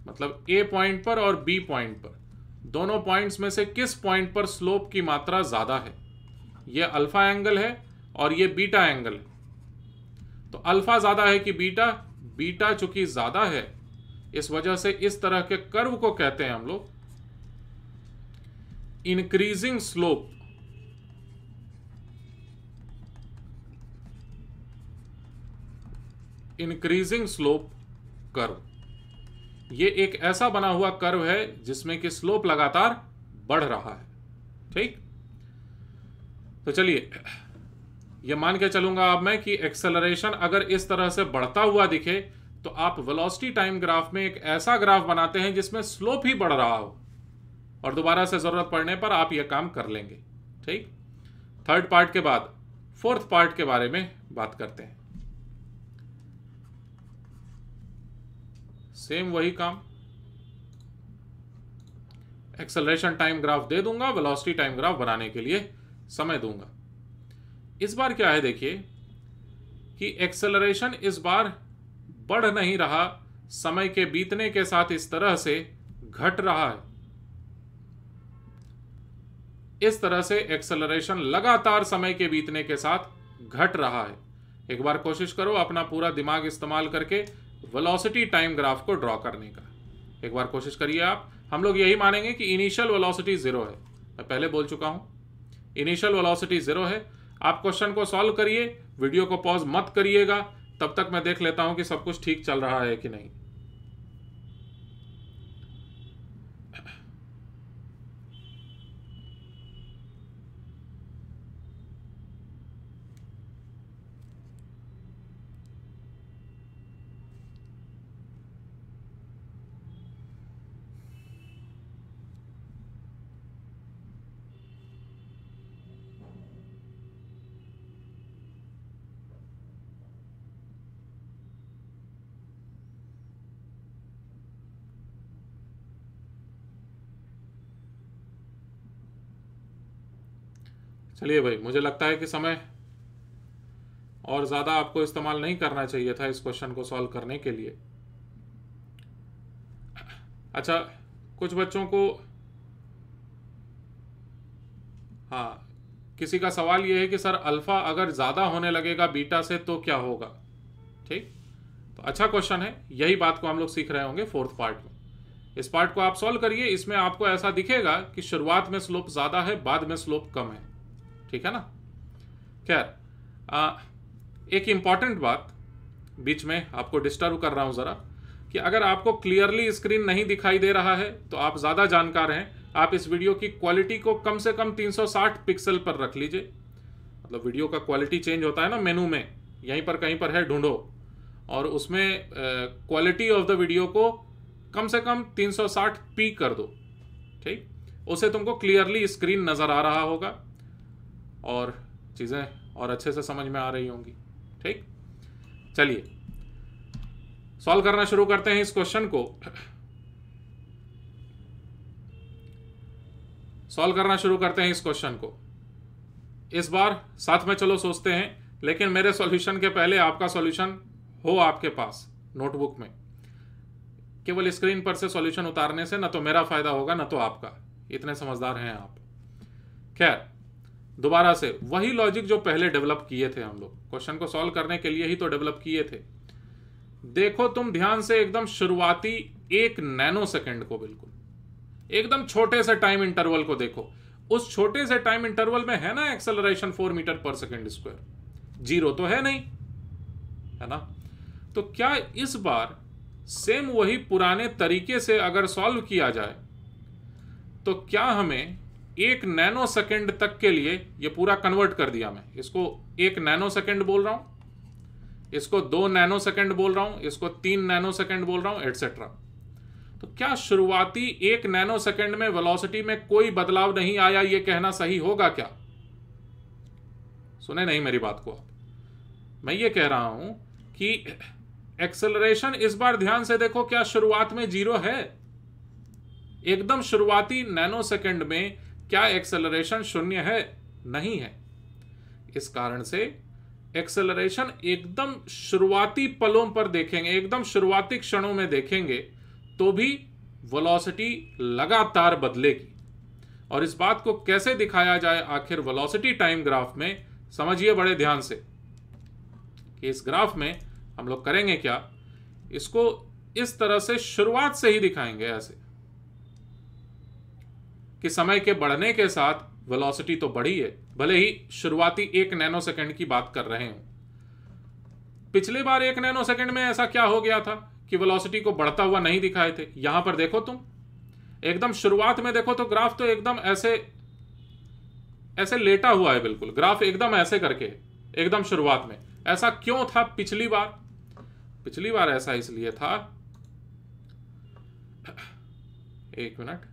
मतलब ए पॉइंट पर और बी पॉइंट पर दोनों पॉइंट्स में से किस पॉइंट पर स्लोप की मात्रा ज़्यादा है यह अल्फ़ा एंगल है और ये बीटा एंगल है तो अल्फ़ा ज़्यादा है कि बीटा बीटा चूंकि ज़्यादा है इस वजह से इस तरह के कर्व को कहते हैं हम लोग increasing slope increasing slope curve ये एक ऐसा बना हुआ कर्व है जिसमें कि स्लोप लगातार बढ़ रहा है ठीक तो चलिए ये मान के चलूंगा अब मैं कि एक्सेलरेशन अगर इस तरह से बढ़ता हुआ दिखे तो आप वेलोसिटी टाइम ग्राफ में एक ऐसा ग्राफ बनाते हैं जिसमें स्लोप ही बढ़ रहा हो और दोबारा से ज़रूरत पड़ने पर आप यह काम कर लेंगे ठीक थर्ड पार्ट के बाद फोर्थ पार्ट के बारे में बात करते हैं सेम वही काम एक्सेलरेशन टाइम ग्राफ दे दूंगा वेलोसिटी टाइम ग्राफ बनाने के लिए समय दूंगा इस बार क्या है देखिए कि एक्सेलरेशन इस बार बढ़ नहीं रहा समय के बीतने के साथ इस तरह से घट रहा है इस तरह से एक्सेलरेशन लगातार समय के बीतने के साथ घट रहा है एक बार कोशिश करो अपना पूरा दिमाग इस्तेमाल करके वेलोसिटी टाइम ग्राफ को ड्रॉ करने का एक बार कोशिश करिए आप हम लोग यही मानेंगे कि इनिशियल वेलोसिटी ज़ीरो है मैं पहले बोल चुका हूं इनिशियल वेलोसिटी ज़ीरो है आप क्वेश्चन को सॉल्व करिए वीडियो को पॉज मत करिएगा तब तक मैं देख लेता हूं कि सब कुछ ठीक चल रहा है कि नहीं चलिए भाई मुझे लगता है कि समय और ज़्यादा आपको इस्तेमाल नहीं करना चाहिए था इस क्वेश्चन को सॉल्व करने के लिए अच्छा कुछ बच्चों को हाँ किसी का सवाल यह है कि सर अल्फ़ा अगर ज़्यादा होने लगेगा बीटा से तो क्या होगा ठीक तो अच्छा क्वेश्चन है यही बात को हम लोग सीख रहे होंगे फोर्थ पार्ट में इस पार्ट को आप सॉल्व करिए इसमें आपको ऐसा दिखेगा कि शुरुआत में स्लोप ज़्यादा है बाद में स्लोप कम है ठीक है ना खैर एक इंपॉर्टेंट बात बीच में आपको डिस्टर्ब कर रहा हूं ज़रा कि अगर आपको क्लियरली स्क्रीन नहीं दिखाई दे रहा है तो आप ज़्यादा जानकार हैं आप इस वीडियो की क्वालिटी को कम से कम 360 पिक्सल पर रख लीजिए मतलब वीडियो का क्वालिटी चेंज होता है ना मेनू में यहीं पर कहीं पर है ढूंढो और उसमें क्वालिटी ऑफ द वीडियो को कम से कम 360 पी कर दो ठीक उसे तुमको क्लियरली स्क्रीन नज़र आ रहा होगा और चीज़ें और अच्छे से समझ में आ रही होंगी ठीक चलिए सॉल्व करना शुरू करते हैं इस क्वेश्चन को सॉल्व करना शुरू करते हैं इस क्वेश्चन को इस बार साथ में चलो सोचते हैं लेकिन मेरे सॉल्यूशन के पहले आपका सॉल्यूशन हो आपके पास नोटबुक में केवल स्क्रीन पर से सॉल्यूशन उतारने से ना तो मेरा फायदा होगा ना तो आपका इतने समझदार हैं आप खैर दोबारा से वही लॉजिक जो पहले डेवलप किए थे हम लोग क्वेश्चन को सॉल्व करने के लिए ही तो डेवलप किए थे देखो तुम ध्यान से एकदम शुरुआती एक नैनो सेकेंड को बिल्कुल एकदम छोटे से टाइम इंटरवल को देखो उस छोटे से टाइम इंटरवल में है ना एक्सेलरेशन फोर मीटर पर सेकेंड स्क्वायर जीरो तो है नहीं है ना तो क्या इस बार सेम वही पुराने तरीके से अगर सॉल्व किया जाए तो क्या हमें एक नैनो सेकेंड तक के लिए ये पूरा कन्वर्ट कर दिया मैं इसको एक नैनो सेकेंड बोल रहा हूं इसको दो नैनो सेकेंड बोल रहा हूं इसको तीन नैनो सेकेंड बोल रहा हूं एटसेट्रा तो क्या शुरुआती एक नैनो सेकेंड में वेलोसिटी में कोई बदलाव नहीं आया ये कहना सही होगा क्या सुने नहीं मेरी बात को आप मैं ये कह रहा हूं कि एक्सेलरेशन इस बार ध्यान से देखो क्या शुरुआत में जीरो है एकदम शुरुआती नैनो सेकेंड में क्या एक्सेलरेशन शून्य है नहीं है इस कारण से एक्सेलरेशन एकदम शुरुआती पलों पर देखेंगे एकदम शुरुआती क्षणों में देखेंगे तो भी वेलोसिटी लगातार बदलेगी और इस बात को कैसे दिखाया जाए आखिर वेलोसिटी टाइम ग्राफ में समझिए बड़े ध्यान से कि इस ग्राफ में हम लोग करेंगे क्या इसको इस तरह से शुरुआत से ही दिखाएंगे ऐसे कि समय के बढ़ने के साथ वेलोसिटी तो बढ़ी है भले ही शुरुआती एक नैनो सेकेंड की बात कर रहे हैं पिछले बार एक नैनो सेकेंड में ऐसा क्या हो गया था कि वेलोसिटी को बढ़ता हुआ नहीं दिखाए थे यहां पर देखो तुम एकदम शुरुआत में देखो तो ग्राफ तो एकदम ऐसे ऐसे लेटा हुआ है बिल्कुल ग्राफ एकदम ऐसे करके एकदम शुरुआत में ऐसा क्यों था पिछली बार पिछली बार ऐसा इसलिए था एक मिनट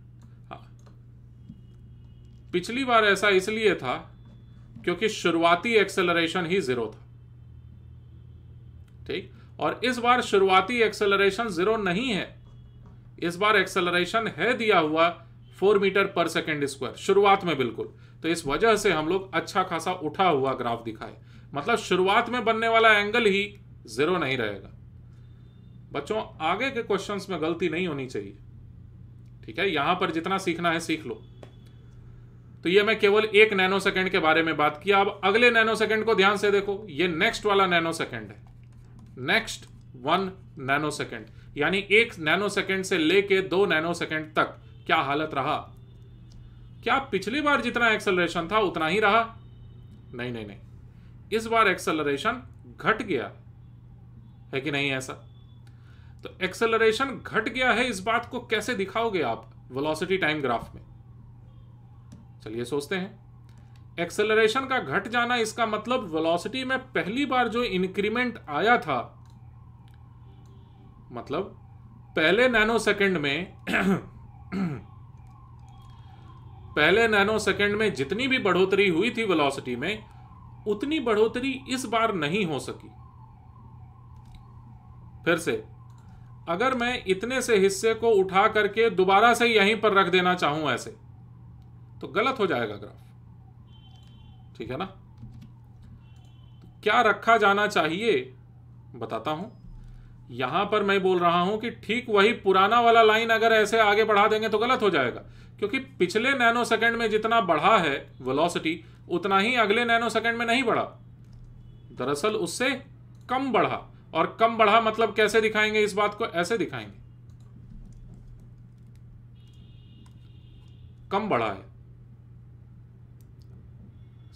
पिछली बार ऐसा इसलिए था क्योंकि शुरुआती एक्सेलरेशन ही जीरो था ठीक और इस बार शुरुआती एक्सेलरेशन जीरो नहीं है इस बार एक्सेलरेशन है दिया हुआ फोर मीटर पर सेकेंड स्क्वायर शुरुआत में बिल्कुल तो इस वजह से हम लोग अच्छा खासा उठा हुआ ग्राफ दिखाए मतलब शुरुआत में बनने वाला एंगल ही जीरो नहीं रहेगा बच्चों आगे के क्वेश्चंस में गलती नहीं होनी चाहिए ठीक है यहां पर जितना सीखना है सीख लो तो ये मैं केवल एक नैनो सेकेंड के बारे में बात किया अब अगले नैनो सेकेंड को ध्यान से देखो ये नेक्स्ट वाला नैनो सेकेंड है नेक्स्ट वन नैनो सेकेंड यानी एक नैनो सेकेंड से लेके दो नैनो सेकेंड तक क्या हालत रहा क्या पिछली बार जितना एक्सलरेशन था उतना ही रहा नहीं नहीं नहीं इस बार एक्सेलरेशन घट गया है कि नहीं ऐसा तो एक्सेलरेशन घट गया है इस बात को कैसे दिखाओगे आप वेलोसिटी टाइम ग्राफ में चलिए सोचते हैं एक्सेलरेशन का घट जाना इसका मतलब वेलोसिटी में पहली बार जो इंक्रीमेंट आया था मतलब पहले नैनो सेकेंड में [CLEARS THROAT] पहले नैनो सेकेंड में जितनी भी बढ़ोतरी हुई थी वेलोसिटी में उतनी बढ़ोतरी इस बार नहीं हो सकी फिर से अगर मैं इतने से हिस्से को उठा करके दोबारा से यहीं पर रख देना चाहूं ऐसे तो गलत हो जाएगा ग्राफ ठीक है ना क्या रखा जाना चाहिए बताता हूं यहां पर मैं बोल रहा हूं कि ठीक वही पुराना वाला लाइन अगर ऐसे आगे बढ़ा देंगे तो गलत हो जाएगा क्योंकि पिछले नैनो सेकंड में जितना बढ़ा है वेलोसिटी उतना ही अगले नैनो सेकंड में नहीं बढ़ा दरअसल उससे कम बढ़ा और कम बढ़ा मतलब कैसे दिखाएंगे इस बात को ऐसे दिखाएंगे कम बढ़ा है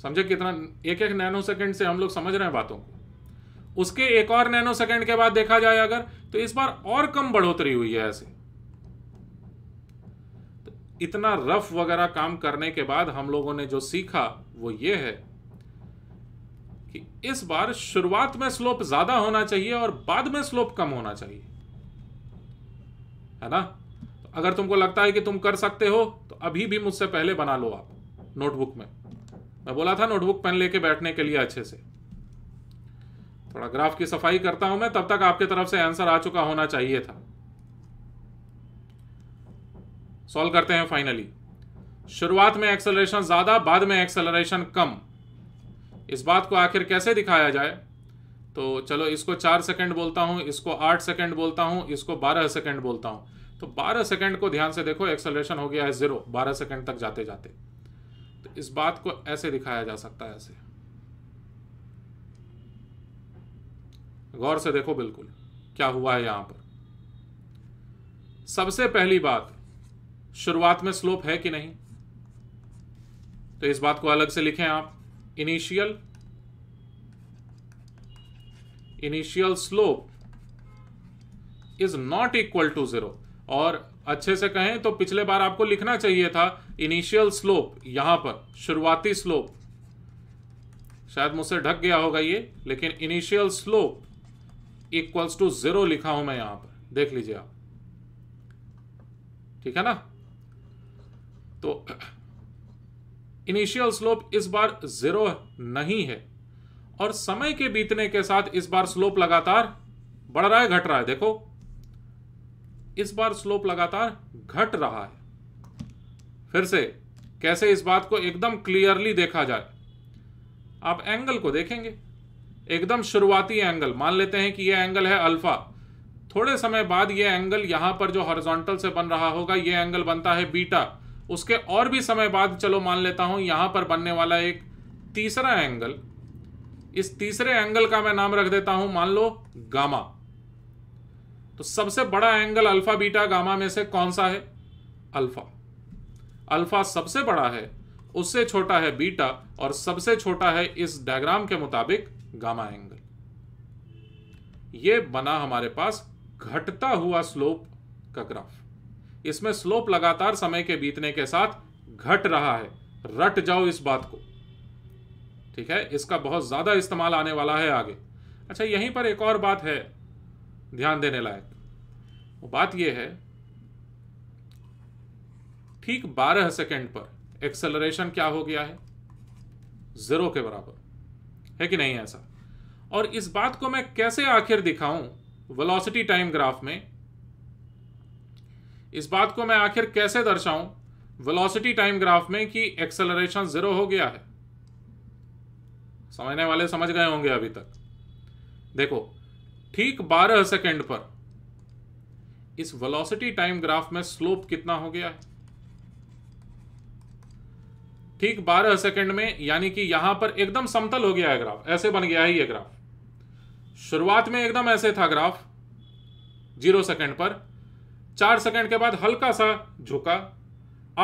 समझे कितना एक एक नैनो सेकेंड से हम लोग समझ रहे हैं बातों को उसके एक और नैनो सेकेंड के बाद देखा जाए अगर तो इस बार और कम बढ़ोतरी हुई है ऐसे तो इतना रफ वगैरह काम करने के बाद हम लोगों ने जो सीखा वो ये है कि इस बार शुरुआत में स्लोप ज्यादा होना चाहिए और बाद में स्लोप कम होना चाहिए है ना तो अगर तुमको लगता है कि तुम कर सकते हो तो अभी भी मुझसे पहले बना लो आप नोटबुक में मैं बोला था नोटबुक पेन लेके बैठने के लिए अच्छे से थोड़ा ग्राफ की सफाई करता हूं मैं तब तक आपके तरफ से आंसर आ चुका होना चाहिए था सॉल्व करते हैं फाइनली शुरुआत में एक्सेलरेशन ज़्यादा बाद में एक्सेलरेशन कम इस बात को आखिर कैसे दिखाया जाए तो चलो इसको चार सेकंड बोलता हूं इसको आठ सेकंड बोलता हूं इसको बारह सेकंड बोलता हूं तो बारह सेकंड को ध्यान से देखो एक्सेलरेशन हो गया है ज़ीरो बारह सेकंड तक जाते जाते इस बात को ऐसे दिखाया जा सकता है ऐसे गौर से देखो बिल्कुल क्या हुआ है यहां पर सबसे पहली बात शुरुआत में स्लोप है कि नहीं तो इस बात को अलग से लिखें आप initial initial slope is not equal to zero और अच्छे से कहें तो पिछले बार आपको लिखना चाहिए था इनिशियल स्लोप यहां पर शुरुआती स्लोप शायद मुझसे ढक गया होगा ये लेकिन initial slope equals to zero लिखा हूं मैं यहां पर देख लीजिए आप ठीक है ना तो इनिशियल [CLEARS THROAT] स्लोप इस बार जीरो नहीं है और समय के बीतने के साथ इस बार स्लोप लगातार बढ़ रहा है घट रहा है देखो इस बार स्लोप लगातार घट रहा है फिर से कैसे इस बात को एकदम क्लियरली देखा जाए आप एंगल को देखेंगे एकदम शुरुआती एंगल मान लेते हैं कि यह एंगल है अल्फा थोड़े समय बाद यह एंगल यहां पर जो हॉरिजॉन्टल से बन रहा होगा यह एंगल बनता है बीटा उसके और भी समय बाद चलो मान लेता हूं यहां पर बनने वाला एक तीसरा एंगल इस तीसरे एंगल का मैं नाम रख देता हूं मान लो गामा तो सबसे बड़ा एंगल अल्फा बीटा गामा में से कौन सा है अल्फा अल्फा सबसे बड़ा है उससे छोटा है बीटा और सबसे छोटा है इस डायग्राम के मुताबिक गामा एंगल ये बना हमारे पास घटता हुआ स्लोप का ग्राफ इसमें स्लोप लगातार समय के बीतने के साथ घट रहा है रट जाओ इस बात को ठीक है इसका बहुत ज्यादा इस्तेमाल आने वाला है आगे अच्छा यहीं पर एक और बात है ध्यान देने लायक वो बात यह है ठीक 12 सेकंड पर एक्सेलरेशन क्या हो गया है ज़ीरो के बराबर है कि नहीं ऐसा और इस बात को मैं कैसे आखिर दिखाऊं वेलोसिटी टाइम ग्राफ में इस बात को मैं आखिर कैसे दर्शाऊं वेलोसिटी टाइम ग्राफ में कि एक्सेलरेशन ज़ीरो हो गया है समझने वाले समझ गए होंगे अभी तक देखो ठीक 12 सेकंड पर इस वेलोसिटी टाइम ग्राफ में स्लोप कितना हो गया ठीक 12 सेकंड में यानी कि यहां पर एकदम समतल हो गया है ग्राफ ऐसे बन गया है ये ग्राफ शुरुआत में एकदम ऐसे था ग्राफ जीरो सेकंड पर चार सेकंड के बाद हल्का सा झुका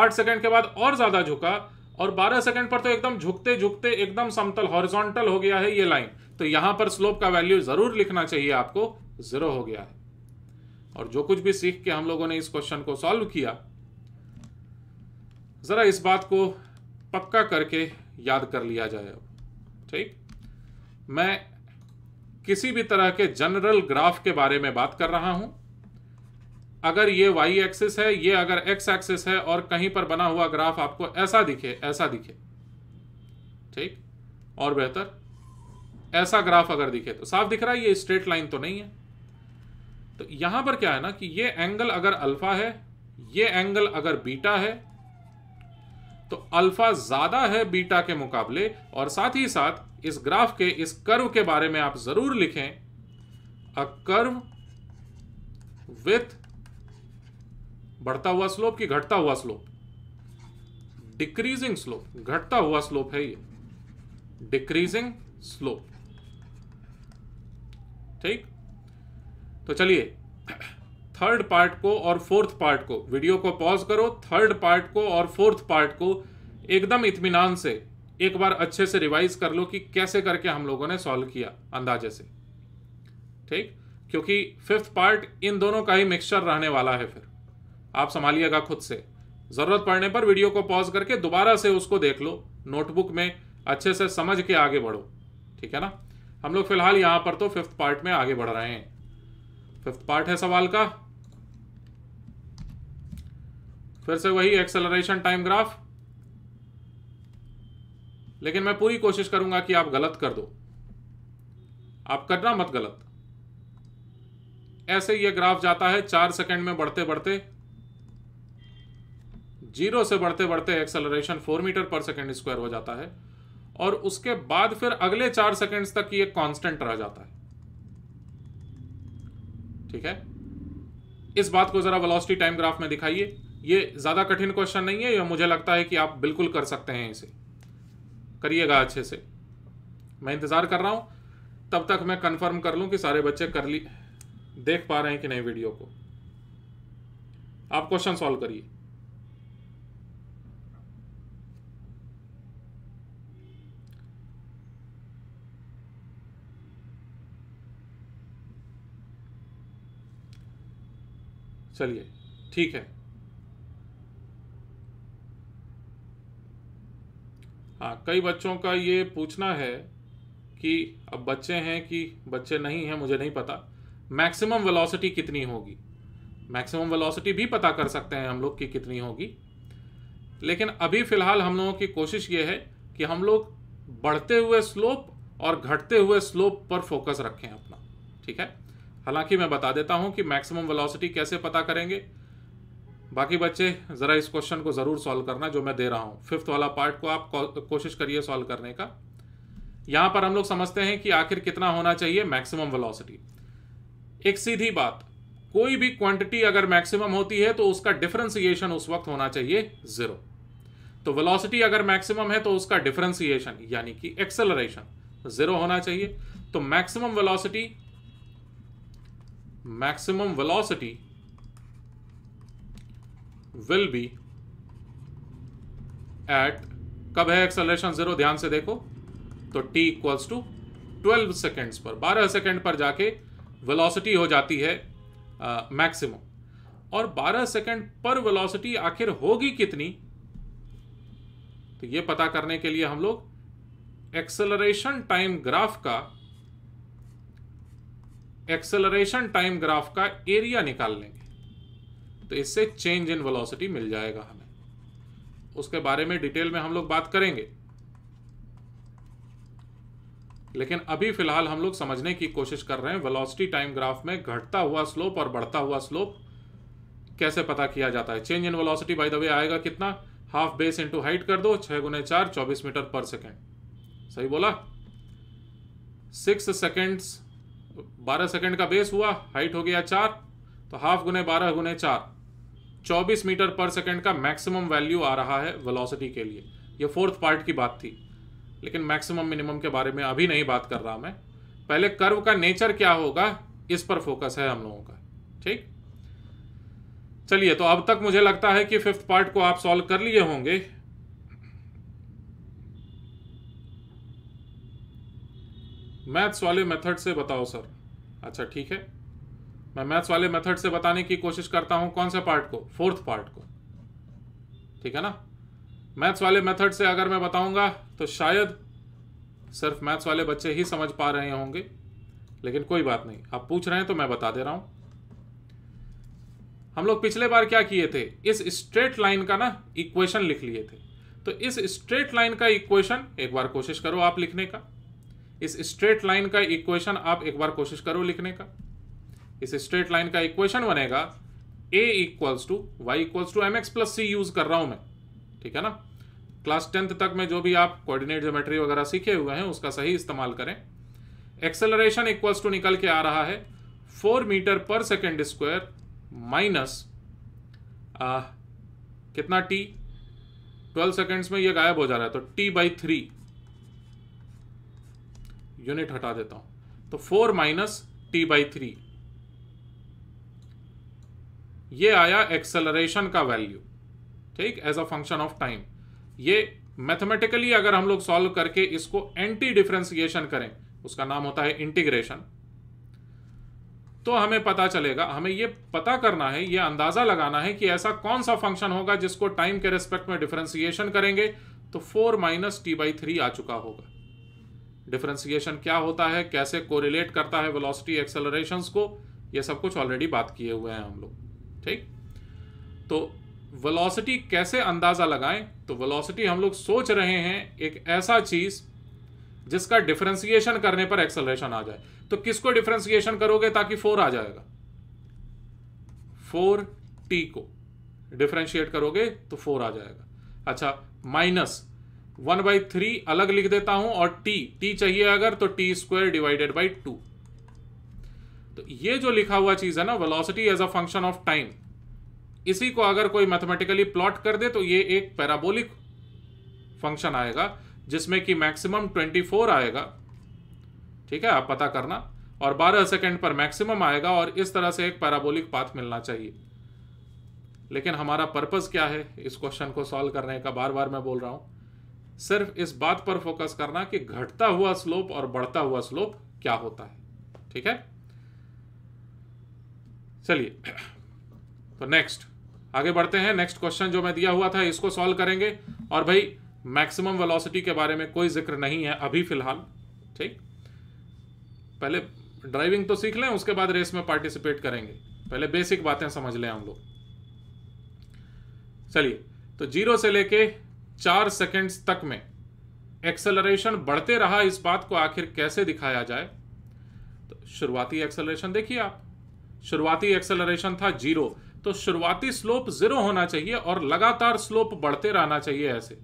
आठ सेकंड के बाद और ज्यादा झुका और बारह सेकंड पर तो एकदम झुकते झुकते एकदम समतल हॉरिजॉन्टल हो गया है ये लाइन तो यहां पर स्लोप का वैल्यू ज़रूर लिखना चाहिए आपको ज़ीरो हो गया है और जो कुछ भी सीख के हम लोगों ने इस क्वेश्चन को सॉल्व किया ज़रा इस बात को पक्का करके याद कर लिया जाए ठीक मैं किसी भी तरह के जनरल ग्राफ के बारे में बात कर रहा हूं अगर ये वाई एक्सिस है ये अगर एक्स एक्सिस है और कहीं पर बना हुआ ग्राफ आपको ऐसा दिखे ऐसा दिखे ठीक और बेहतर ऐसा ग्राफ अगर दिखे तो साफ दिख रहा है ये स्ट्रेट लाइन तो नहीं है तो यहां पर क्या है ना कि ये एंगल अगर अल्फा है ये एंगल अगर बीटा है तो अल्फा ज्यादा है बीटा के मुकाबले और साथ ही साथ इस ग्राफ के इस कर्व के बारे में आप जरूर लिखें अ कर्व विथ बढ़ता हुआ स्लोप की घटता हुआ स्लोप डिक्रीजिंग स्लोप घटता हुआ स्लोप है ये डिक्रीजिंग स्लोप ठीक तो चलिए थर्ड पार्ट को और फोर्थ पार्ट को वीडियो को पॉज करो थर्ड पार्ट को और फोर्थ पार्ट को एकदम इतमान से एक बार अच्छे से रिवाइज कर लो कि कैसे करके हम लोगों ने सॉल्व किया अंदाजे से ठीक क्योंकि फिफ्थ पार्ट इन दोनों का ही मिक्सचर रहने वाला है फिर आप संभालिएगा खुद से ज़रूरत पड़ने पर वीडियो को पॉज करके दोबारा से उसको देख लो नोटबुक में अच्छे से समझ के आगे बढ़ो ठीक है ना हम लोग फिलहाल यहां पर तो फिफ्थ पार्ट में आगे बढ़ रहे हैं फिफ्थ पार्ट है सवाल का फिर से वही एक्सेलरेशन टाइम ग्राफ लेकिन मैं पूरी कोशिश करूंगा कि आप गलत कर दो आप करना मत गलत ऐसे ये ग्राफ जाता है चार सेकंड में बढ़ते बढ़ते जीरो से बढ़ते बढ़ते acceleration four metre per second square हो जाता है और उसके बाद फिर अगले चार सेकेंड्स तक ये कांस्टेंट रह जाता है ठीक है इस बात को जरा वेलोसिटी टाइम ग्राफ में दिखाइए ये ज़्यादा कठिन क्वेश्चन नहीं है यह मुझे लगता है कि आप बिल्कुल कर सकते हैं इसे करिएगा अच्छे से मैं इंतज़ार कर रहा हूं तब तक मैं कंफर्म कर लूं कि सारे बच्चे कर ली देख पा रहे हैं कि नहीं वीडियो को आप क्वेश्चन सॉल्व करिए चलिए ठीक है हाँ कई बच्चों का ये पूछना है कि अब बच्चे हैं कि बच्चे नहीं हैं मुझे नहीं पता मैक्सिमम वेलोसिटी कितनी होगी मैक्सिमम वेलोसिटी भी पता कर सकते हैं हम लोग की कितनी होगी लेकिन अभी फ़िलहाल हम लोगों की कोशिश ये है कि हम लोग बढ़ते हुए स्लोप और घटते हुए स्लोप पर फोकस रखें अपना ठीक है हालांकि मैं बता देता हूं कि मैक्सिमम वेलोसिटी कैसे पता करेंगे बाकी बच्चे ज़रा इस क्वेश्चन को ज़रूर सॉल्व करना जो मैं दे रहा हूँ फिफ्थ वाला पार्ट को आप कोशिश करिए सॉल्व करने का यहाँ पर हम लोग समझते हैं कि आखिर कितना होना चाहिए मैक्सिमम वेलोसिटी एक सीधी बात कोई भी क्वांटिटी अगर मैक्सिमम होती है तो उसका डिफ्रेंसिएशन उस वक्त होना चाहिए ज़ीरो तो वेलोसिटी अगर मैक्सिमम है तो उसका डिफ्रेंसिएशन यानी कि एक्सेलरेशन ज़ीरो होना चाहिए तो maximum velocity maximum velocity will be at कब है एक्सलेशन जीरो ध्यान से देखो तो t equals to twelve seconds पर बारह सेकेंड पर जाके वेलोसिटी हो जाती है मैक्सिमम और बारह सेकेंड पर वेलोसिटी आखिर होगी कितनी तो ये पता करने के लिए हम लोग एक्सेलरेशन टाइम ग्राफ का एक्सेलरेशन टाइम ग्राफ का एरिया निकाल लेंगे तो इससे चेंज इन वेलोसिटी मिल जाएगा हमें उसके बारे में डिटेल में हम लोग बात करेंगे लेकिन अभी फिलहाल हम लोग समझने की कोशिश कर रहे हैं वेलोसिटी टाइम ग्राफ में घटता हुआ स्लोप और बढ़ता हुआ स्लोप कैसे पता किया जाता है change in velocity by the way आएगा कितना हाफ बेस इंटू हाइट कर दो छह गुने चार चौबीस मीटर पर सेकेंड सही बोला सिक्स सेकेंड्स बारह सेकेंड का बेस हुआ हाइट हो गया चार तो हाफ गुने बारह गुने चार चौबीस मीटर पर सेकेंड का मैक्सिमम वैल्यू आ रहा है वेलोसिटी के लिए ये फोर्थ पार्ट की बात थी लेकिन मैक्सिमम मिनिमम के बारे में अभी नहीं बात कर रहा मैं पहले कर्व का नेचर क्या होगा इस पर फोकस है हम लोगों का ठीक चलिए तो अब तक मुझे लगता है कि फिफ्थ पार्ट को आप सॉल्व कर लिए होंगे मैथ्स वाले मेथड से बताओ सर अच्छा ठीक है मैं मैथ्स वाले मेथड से बताने की कोशिश करता हूँ कौन से पार्ट को फोर्थ पार्ट को ठीक है ना मैथ्स वाले मेथड से अगर मैं बताऊंगा तो शायद सिर्फ मैथ्स वाले बच्चे ही समझ पा रहे होंगे लेकिन कोई बात नहीं आप पूछ रहे हैं तो मैं बता दे रहा हूं हम लोग पिछले बार क्या किए थे इस स्ट्रेट लाइन का ना इक्वेशन लिख लिए थे तो इस स्ट्रेट लाइन का इक्वेशन एक बार कोशिश करो आप लिखने का इस स्ट्रेट लाइन का इक्वेशन आप एक बार कोशिश करो लिखने का इस स्ट्रेट लाइन का इक्वेशन बनेगा A equals to Y equals to M X plus C use कर रहा हूं मैं ठीक है ना क्लास टेंथ तक में जो भी आप कोऑर्डिनेट ज्योमेट्री वगैरह सीखे हुए हैं उसका सही इस्तेमाल करें एक्सेलरेशन इक्वल्स टू निकल के आ रहा है फोर मीटर पर सेकेंड स्क्वायर माइनस कितना टी ट्वेल्व सेकेंड्स में ये गायब हो जा रहा है तो टी बाई थ्री यूनिट हटा देता हूं तो four minus T by three ये आया एक्सेलरेशन का वैल्यू ठीक as a function of time ये मैथमेटिकली अगर हम लोग सॉल्व करके इसको एंटी डिफ्रेंसिएशन करें उसका नाम होता है इंटीग्रेशन तो हमें पता चलेगा हमें ये पता करना है ये अंदाज़ा लगाना है कि ऐसा कौन सा फंक्शन होगा जिसको टाइम के रेस्पेक्ट में डिफ्रेंसिएशन करेंगे तो four minus T by three आ चुका होगा डिफ्रेंसिएशन क्या होता है कैसे कोरिलेट करता है वेलोसिटी एक्सेलरेशंस को ये सब कुछ ऑलरेडी बात किए हुए हैं हम लोग ठीक तो वेलोसिटी कैसे अंदाज़ा लगाएं तो वेलोसिटी हम लोग सोच रहे हैं एक ऐसा चीज़ जिसका डिफ्रेंसिएशन करने पर एक्सेलरेशन आ जाए तो किसको डिफ्रेंसिएशन करोगे ताकि फोर आ जाएगा फोर टी को डिफ्रेंशिएट करोगे तो फोर आ जाएगा अच्छा माइनस वन बाई थ्री अलग लिख देता हूं और टी टी चाहिए अगर तो T square divided by two तो ये जो लिखा हुआ चीज है ना velocity as a function of time इसी को अगर कोई मैथमेटिकली प्लॉट कर दे तो ये एक पैराबोलिक फंक्शन आएगा जिसमें कि मैक्सिमम 24 आएगा ठीक है आप पता करना और 12 सेकंड पर मैक्सिमम आएगा और इस तरह से एक पैराबोलिक पाथ मिलना चाहिए लेकिन हमारा पर्पस क्या है इस क्वेश्चन को सॉल्व करने का बार बार मैं बोल रहा हूं सिर्फ इस बात पर फोकस करना कि घटता हुआ स्लोप और बढ़ता हुआ स्लोप क्या होता है ठीक है चलिए तो नेक्स्ट आगे बढ़ते हैं नेक्स्ट क्वेश्चन जो मैं दिया हुआ था इसको सॉल्व करेंगे और भाई मैक्सिमम वेलोसिटी के बारे में कोई जिक्र नहीं है अभी फिलहाल ठीक पहले ड्राइविंग तो सीख लें उसके बाद रेस में पार्टिसिपेट करेंगे पहले बेसिक बातें समझ लें हम लोग चलिए तो जीरो से लेके चार सेकेंड्स तक में एक्सेलरेशन बढ़ते रहा इस बात को आखिर कैसे दिखाया जाए तो शुरुआती एक्सेलरेशन देखिए आप शुरुआती एक्सेलरेशन था जीरो तो शुरुआती स्लोप जीरो होना चाहिए और लगातार स्लोप बढ़ते रहना चाहिए ऐसे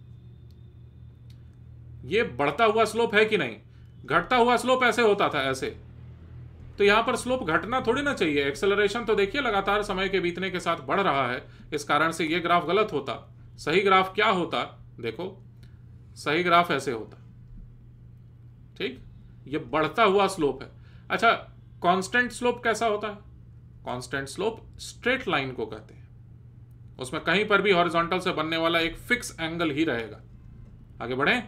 ये बढ़ता हुआ स्लोप है कि नहीं घटता हुआ स्लोप ऐसे होता था ऐसे तो यहां पर स्लोप घटना थोड़ी ना चाहिए एक्सेलरेशन तो देखिए लगातार समय के बीतने के साथ बढ़ रहा है इस कारण से यह ग्राफ गलत होता सही ग्राफ क्या होता देखो सही ग्राफ ऐसे होता ठीक ये बढ़ता हुआ स्लोप है अच्छा कांस्टेंट स्लोप कैसा होता है कांस्टेंट स्लोप स्ट्रेट लाइन को कहते हैं उसमें कहीं पर भी हॉरिजॉन्टल से बनने वाला एक फिक्स एंगल ही रहेगा आगे बढ़े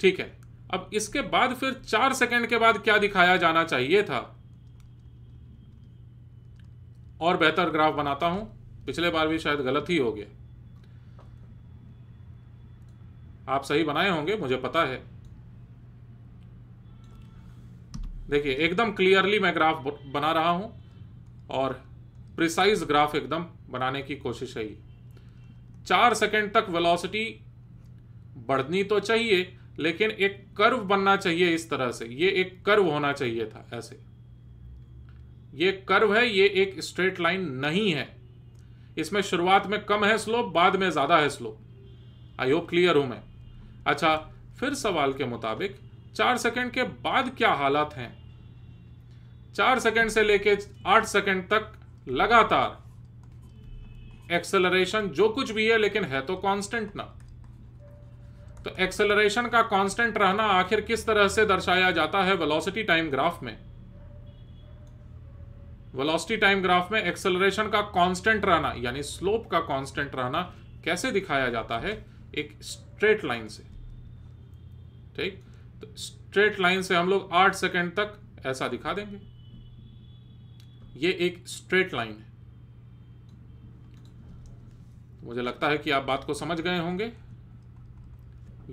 ठीक है अब इसके बाद फिर चार सेकंड के बाद क्या दिखाया जाना चाहिए था और बेहतर ग्राफ बनाता हूं पिछले बार भी शायद गलत ही हो गया आप सही बनाए होंगे मुझे पता है देखिए एकदम क्लियरली मैं ग्राफ बना रहा हूं और प्रिसाइज ग्राफ एकदम बनाने की कोशिश है ये चार सेकेंड तक वेलोसिटी बढ़नी तो चाहिए लेकिन एक कर्व बनना चाहिए इस तरह से ये एक कर्व होना चाहिए था ऐसे ये कर्व है ये एक स्ट्रेट लाइन नहीं है इसमें शुरुआत में कम है स्लोप बाद में ज़्यादा है स्लोप आई होप क्लियर हूं मैं अच्छा फिर सवाल के मुताबिक चार सेकंड के बाद क्या हालात हैं चार सेकंड से लेके आठ सेकंड तक लगातार एक्सेलरेशन जो कुछ भी है लेकिन है तो कांस्टेंट ना तो एक्सेलरेशन का कांस्टेंट रहना आखिर किस तरह से दर्शाया जाता है वेलोसिटी टाइम ग्राफ में वेलोसिटी टाइम ग्राफ में एक्सेलरेशन का कांस्टेंट रहना यानी स्लोप का कांस्टेंट रहना कैसे दिखाया जाता है एक स्ट्रेट लाइन से ठीक तो स्ट्रेट लाइन से हम लोग आठ सेकेंड तक ऐसा दिखा देंगे ये एक स्ट्रेट लाइन है मुझे लगता है कि आप बात को समझ गए होंगे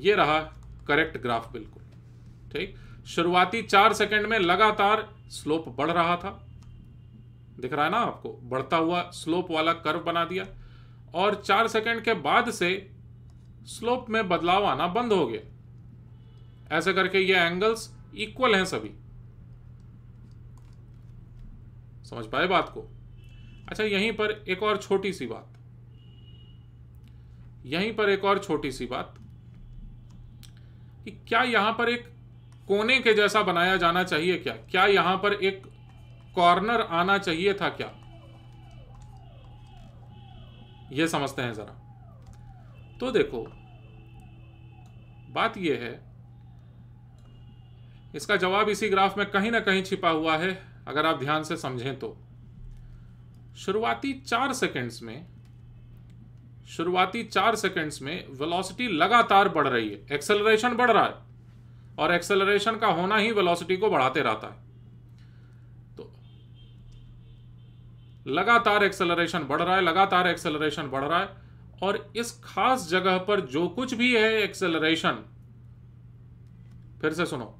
ये रहा करेक्ट ग्राफ बिल्कुल ठीक शुरुआती चार सेकंड में लगातार स्लोप बढ़ रहा था दिख रहा है ना आपको बढ़ता हुआ स्लोप वाला कर्व बना दिया और चार सेकंड के बाद से स्लोप में बदलाव आना बंद हो गया ऐसे करके ये एंगल्स इक्वल हैं सभी समझ पाए बात को अच्छा यहीं पर एक और छोटी सी बात यहीं पर एक और छोटी सी बात कि क्या यहां पर एक कोने के जैसा बनाया जाना चाहिए क्या क्या यहां पर एक कॉर्नर आना चाहिए था क्या यह समझते हैं जरा तो देखो बात यह है इसका जवाब इसी ग्राफ में कहीं ना कहीं छिपा हुआ है अगर आप ध्यान से समझें तो शुरुआती चार सेकेंड्स में शुरुआती चार सेकेंड्स में वेलोसिटी लगातार बढ़ रही है एक्सेलरेशन बढ़ रहा है और एक्सेलरेशन का होना ही वेलोसिटी को बढ़ाते रहता है तो लगातार एक्सेलरेशन बढ़ रहा है लगातार एक्सेलरेशन बढ़ रहा है और इस खास जगह पर जो कुछ भी है एक्सेलरेशन फिर से सुनो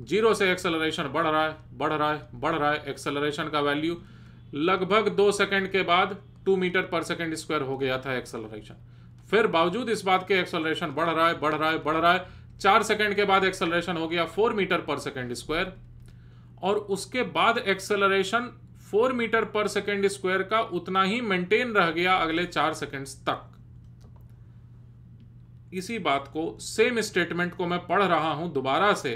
जीरो से एक्सेलरेशन बढ़ रहा है बढ़ रहा है बढ़ रहा है एक्सेलरेशन का वैल्यू लगभग दो सेकंड के बाद two metre per second square हो गया था एक्सेलरेशन फिर बावजूद इस बात के एक्सेलरेशन बढ़ रहा है बढ़ रहा है बढ़ रहा है चार सेकंड के बाद एक्सेलरेशन हो गया four metre per second square और उसके बाद acceleration four metre per second square का उतना ही मेंटेन रह गया अगले चार सेकेंड तक इसी बात को सेम स्टेटमेंट को मैं पढ़ रहा हूं दोबारा से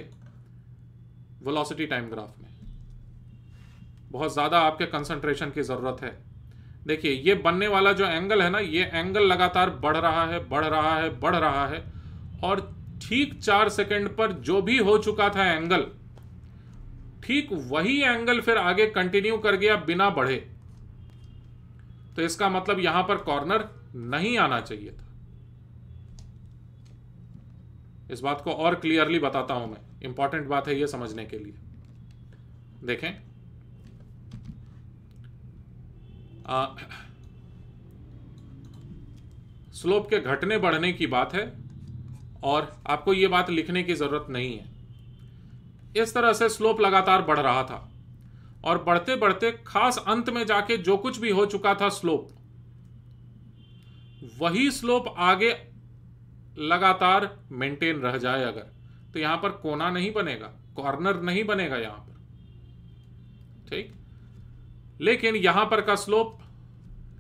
वेलोसिटी टाइम ग्राफ में बहुत ज़्यादा आपके कंसंट्रेशन की ज़रूरत है देखिए ये बनने वाला जो एंगल है ना ये एंगल लगातार बढ़ रहा है बढ़ रहा है बढ़ रहा है और ठीक चार सेकंड पर जो भी हो चुका था एंगल ठीक वही एंगल फिर आगे कंटिन्यू कर गया बिना बढ़े तो इसका मतलब यहां पर कॉर्नर नहीं आना चाहिए था इस बात को और क्लियरली बताता हूं मैं इंपॉर्टेंट बात है ये समझने के लिए देखें आ, स्लोप के घटने बढ़ने की बात है और आपको यह बात लिखने की ज़रूरत नहीं है इस तरह से स्लोप लगातार बढ़ रहा था और बढ़ते बढ़ते खास अंत में जाके जो कुछ भी हो चुका था स्लोप वही स्लोप आगे लगातार मेंटेन रह जाए अगर तो यहां पर कोना नहीं बनेगा कॉर्नर नहीं बनेगा यहां पर ठीक लेकिन यहां पर का स्लोप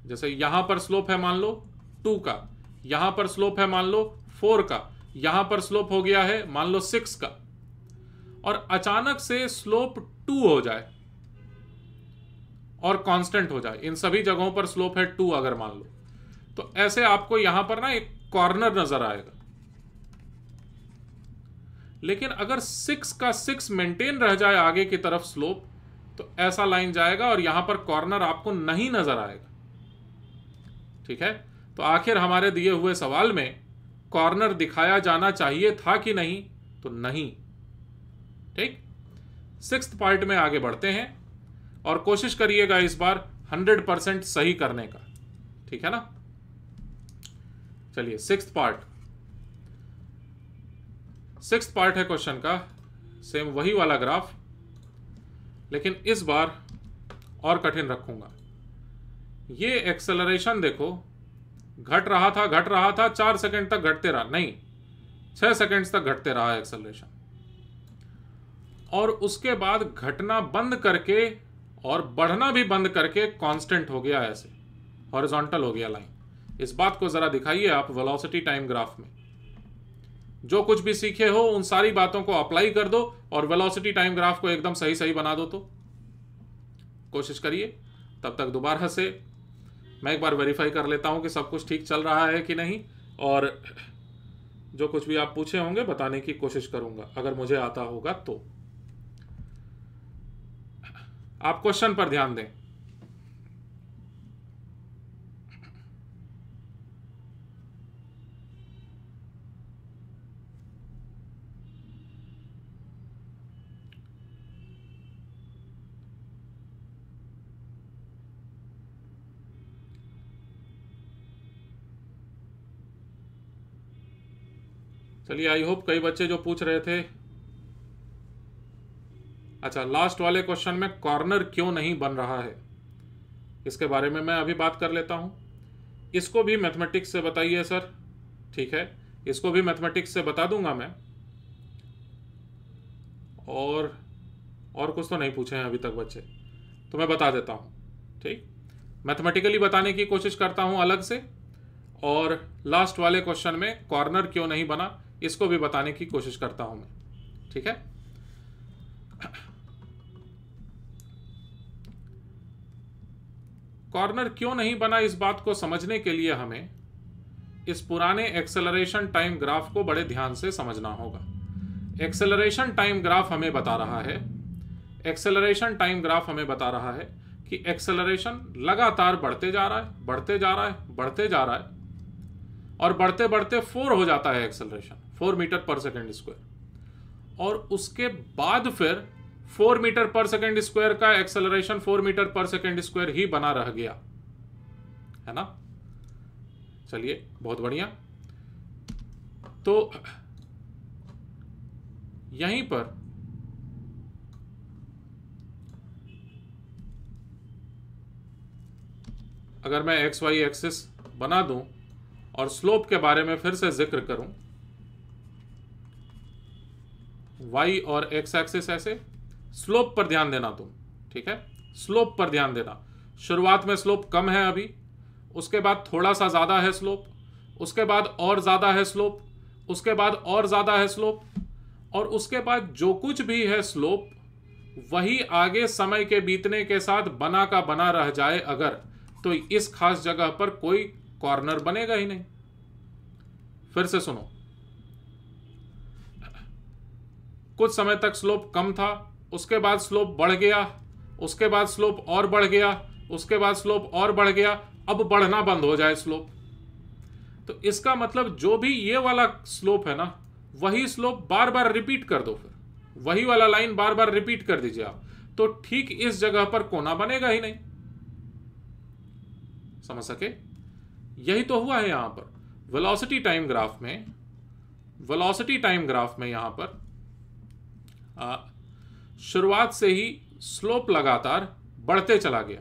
जैसे यहां पर स्लोप है मान लो टू का यहां पर स्लोप है मान लो फोर का यहां पर स्लोप हो गया है मान लो सिक्स का और अचानक से स्लोप टू हो जाए और कांस्टेंट हो जाए इन सभी जगहों पर स्लोप है टू अगर मान लो तो ऐसे आपको यहां पर ना एक कॉर्नर नजर आएगा लेकिन अगर सिक्स का सिक्स मेंटेन रह जाए आगे की तरफ स्लोप तो ऐसा लाइन जाएगा और यहां पर कॉर्नर आपको नहीं नजर आएगा ठीक है तो आखिर हमारे दिए हुए सवाल में कॉर्नर दिखाया जाना चाहिए था कि नहीं तो नहीं ठीक सिक्स पार्ट में आगे बढ़ते हैं और कोशिश करिएगा इस बार हंड्रेड परसेंट सही करने का ठीक है ना चलिए सिक्स पार्ट सिक्स पार्ट है क्वेश्चन का सेम वही वाला ग्राफ लेकिन इस बार और कठिन रखूंगा ये एक्सेलरेशन देखो घट रहा था घट रहा था चार सेकंड तक घटते रहा नहीं छह सेकंड्स तक घटते रहा एक्सेलरेशन और उसके बाद घटना बंद करके और बढ़ना भी बंद करके कांस्टेंट हो गया ऐसे हॉरिजॉन्टल हो गया लाइन इस बात को ज़रा दिखाइए आप वेलोसिटी टाइम ग्राफ में जो कुछ भी सीखे हो उन सारी बातों को अप्लाई कर दो और वेलोसिटी टाइम ग्राफ को एकदम सही सही बना दो तो कोशिश करिए तब तक दोबारा से मैं एक बार वेरीफाई कर लेता हूँ कि सब कुछ ठीक चल रहा है कि नहीं और जो कुछ भी आप पूछे होंगे बताने की कोशिश करूंगा अगर मुझे आता होगा तो आप क्वेश्चन पर ध्यान दें चलिए आई होप कई बच्चे जो पूछ रहे थे अच्छा लास्ट वाले क्वेश्चन में कॉर्नर क्यों नहीं बन रहा है इसके बारे में मैं अभी बात कर लेता हूं इसको भी मैथमेटिक्स से बताइए सर ठीक है इसको भी मैथमेटिक्स से बता दूंगा मैं और और कुछ तो नहीं पूछे हैं अभी तक बच्चे तो मैं बता देता हूं ठीक मैथमेटिकली बताने की कोशिश करता हूं अलग से और लास्ट वाले क्वेश्चन में कॉर्नर क्यों नहीं बना इसको भी बताने की कोशिश करता हूं मैं ठीक है कॉर्नर क्यों नहीं बना इस बात को समझने के लिए हमें इस पुराने एक्सेलरेशन टाइम ग्राफ को बड़े ध्यान से समझना होगा एक्सेलरेशन टाइम ग्राफ हमें बता रहा है एक्सेलरेशन टाइम ग्राफ हमें बता रहा है कि एक्सेलरेशन लगातार बढ़ते जा रहा है बढ़ते जा रहा है बढ़ते जा रहा है और बढ़ते बढ़ते फोर हो जाता है एक्सेलरेशन फोर मीटर पर सेकेंड स्क्वायर और उसके बाद फिर फोर मीटर पर सेकेंड स्क्वायर का एक्सेलरेशन फोर मीटर पर सेकेंड स्क्वायर ही बना रह गया है ना चलिए बहुत बढ़िया तो यहीं पर अगर मैं एक्स वाई एक्सिस बना दूं और स्लोप के बारे में फिर से जिक्र करूं वाई और एक्स एक्सेस ऐसे स्लोप पर ध्यान देना तुम ठीक है स्लोप पर ध्यान देना शुरुआत में स्लोप कम है अभी उसके बाद थोड़ा सा ज़्यादा है स्लोप उसके बाद और ज़्यादा है स्लोप उसके बाद और ज़्यादा है स्लोप और उसके बाद जो कुछ भी है स्लोप वही आगे समय के बीतने के साथ बना का बना रह जाए अगर तो इस खास जगह पर कोई कॉर्नर बनेगा ही नहीं फिर से सुनो कुछ समय तक स्लोप कम था उसके बाद स्लोप बढ़ गया उसके बाद स्लोप और बढ़ गया उसके बाद स्लोप और बढ़ गया अब बढ़ना बंद हो जाए स्लोप तो इसका मतलब जो भी ये वाला स्लोप है ना वही स्लोप बार बार रिपीट कर दो फिर वही वाला लाइन बार बार रिपीट कर दीजिए आप तो ठीक इस जगह पर कोना बनेगा ही नहीं समझ सके यही तो हुआ है यहां पर वेलोसिटी टाइम ग्राफ में वेलोसिटी टाइम ग्राफ में यहां पर शुरुआत से ही स्लोप लगातार बढ़ते चला गया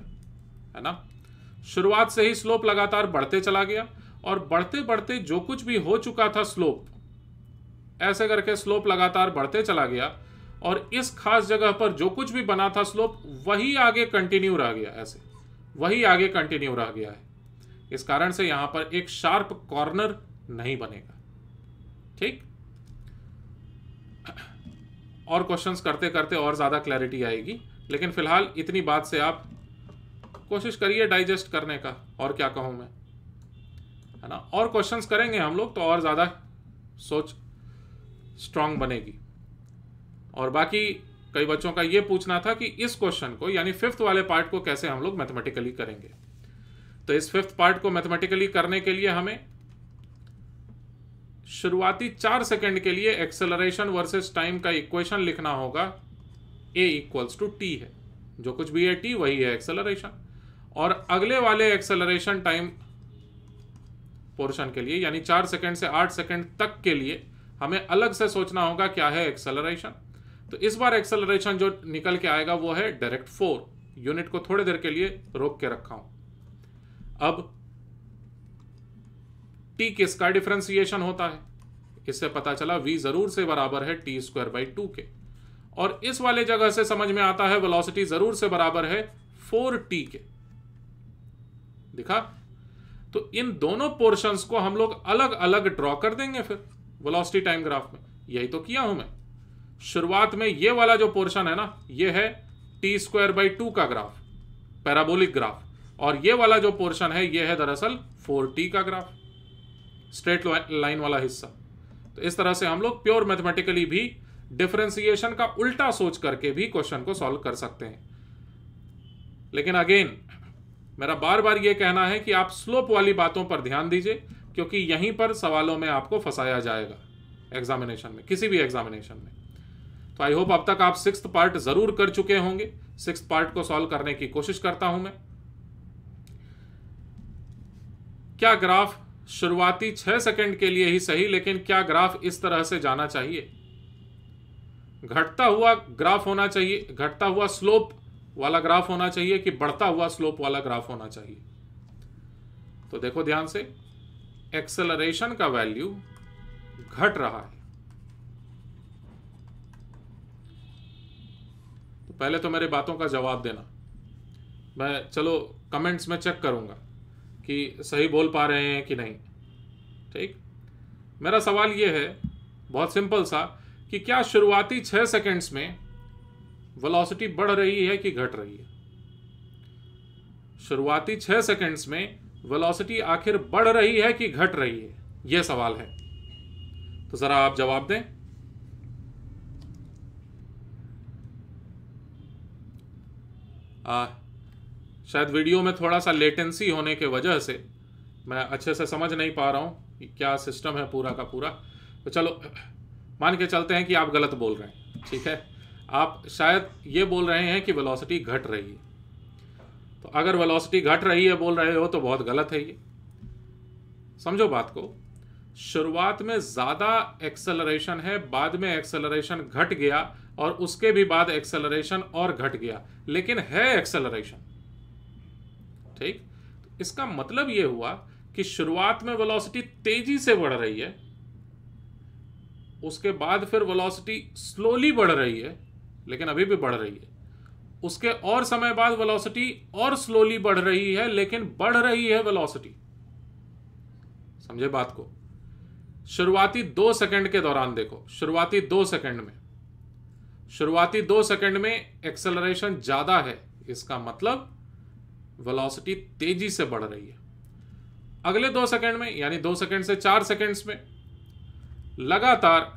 है ना शुरुआत से ही स्लोप लगातार बढ़ते चला गया और बढ़ते बढ़ते जो कुछ भी हो चुका था स्लोप ऐसे करके स्लोप लगातार बढ़ते चला गया और इस खास जगह पर जो कुछ भी बना था स्लोप वही आगे कंटिन्यू रह गया ऐसे वही आगे कंटिन्यू रह गया है इस कारण से यहां पर एक शार्प कॉर्नर नहीं बनेगा ठीक और क्वेश्चंस करते करते और ज़्यादा क्लैरिटी आएगी लेकिन फ़िलहाल इतनी बात से आप कोशिश करिए डाइजेस्ट करने का और क्या कहूँ मैं है ना और क्वेश्चंस करेंगे हम लोग तो और ज़्यादा सोच स्ट्रांग बनेगी और बाकी कई बच्चों का ये पूछना था कि इस क्वेश्चन को यानी फिफ्थ वाले पार्ट को कैसे हम लोग मैथमेटिकली करेंगे तो इस फिफ्थ पार्ट को मैथमेटिकली करने के लिए हमें शुरुआती चार सेकंड के लिए एक्सेलरेशन वर्सेस टाइम का इक्वेशन लिखना होगा ए इक्वल्स टू टी है जो कुछ भी है टी वही है एक्सेलरेशन और अगले वाले एक्सेलरेशन टाइम पोर्शन के लिए यानी चार सेकंड से आठ सेकंड तक के लिए हमें अलग से सोचना होगा क्या है एक्सेलरेशन तो इस बार एक्सेलरेशन जो निकल के आएगा वो है डायरेक्ट फोर यूनिट को थोड़ी देर के लिए रोक के रखा हूं अब टी किसका डिफ्रेंसिएशन होता है इससे पता चला वी जरूर से बराबर है टी स्क्वायर बाई टू के और इस वाले जगह से समझ में आता है वेलोसिटी जरूर से बराबर है फोर टी के दिखा तो इन दोनों पोर्शंस को हम लोग अलग अलग ड्रॉ कर देंगे फिर वेलोसिटी टाइम ग्राफ में यही तो किया हूं मैं शुरुआत में ये वाला जो पोर्शन है ना ये है टी स्क्वायर बाई टू का ग्राफ पैराबोलिक ग्राफ और ये वाला जो पोर्शन है ये है दरअसल फोर टी का ग्राफ स्ट्रेट लाइन वाला हिस्सा तो इस तरह से हम लोग प्योर मैथमेटिकली भी डिफ्रेंसिएशन का उल्टा सोच करके भी क्वेश्चन को सॉल्व कर सकते हैं लेकिन अगेन मेरा बार बार ये कहना है कि आप स्लोप वाली बातों पर ध्यान दीजिए क्योंकि यहीं पर सवालों में आपको फंसाया जाएगा एग्जामिनेशन में किसी भी एग्जामिनेशन में तो आई होप अब तक आप सिक्स पार्ट जरूर कर चुके होंगे सिक्स पार्ट को सॉल्व करने की कोशिश करता हूं मैं क्या ग्राफ शुरुआती छह सेकंड के लिए ही सही लेकिन क्या ग्राफ इस तरह से जाना चाहिए घटता हुआ ग्राफ होना चाहिए घटता हुआ स्लोप वाला ग्राफ होना चाहिए कि बढ़ता हुआ स्लोप वाला ग्राफ होना चाहिए तो देखो ध्यान से एक्सेलरेशन का वैल्यू घट रहा है तो पहले तो मेरे बातों का जवाब देना मैं चलो कमेंट्स में चेक करूंगा कि सही बोल पा रहे हैं कि नहीं ठीक मेरा सवाल यह है बहुत सिंपल सा कि क्या शुरुआती छह सेकेंड्स में वेलोसिटी बढ़ रही है कि घट रही है शुरुआती छह सेकेंड्स में वेलोसिटी आखिर बढ़ रही है कि घट रही है यह सवाल है तो ज़रा आप जवाब दें आ, शायद वीडियो में थोड़ा सा लेटेंसी होने के वजह से मैं अच्छे से समझ नहीं पा रहा हूँ कि क्या सिस्टम है पूरा का पूरा तो चलो मान के चलते हैं कि आप गलत बोल रहे हैं ठीक है आप शायद ये बोल रहे हैं कि वेलोसिटी घट रही है तो अगर वेलोसिटी घट रही है बोल रहे हो तो बहुत गलत है ये समझो बात को शुरुआत में ज़्यादा एक्सेलरेशन है बाद में एक्सेलरेशन घट गया और उसके भी बाद एक्सेलरेशन और घट गया लेकिन है एक्सेलरेशन ठीक इसका मतलब यह हुआ कि शुरुआत में वेलोसिटी तेजी से बढ़ रही है उसके बाद फिर वेलोसिटी स्लोली बढ़ रही है लेकिन अभी भी बढ़ रही है उसके और समय बाद वेलोसिटी और स्लोली बढ़ रही है लेकिन बढ़ रही है वेलोसिटी समझे बात को शुरुआती दो सेकंड के दौरान देखो शुरुआती दो सेकंड में शुरुआती दो सेकंड में एक्सेलरेशन ज़्यादा है इसका मतलब वेलोसिटी तेजी से बढ़ रही है अगले दो सेकंड में यानी दो सेकंड से चार सेकंड्स में लगातार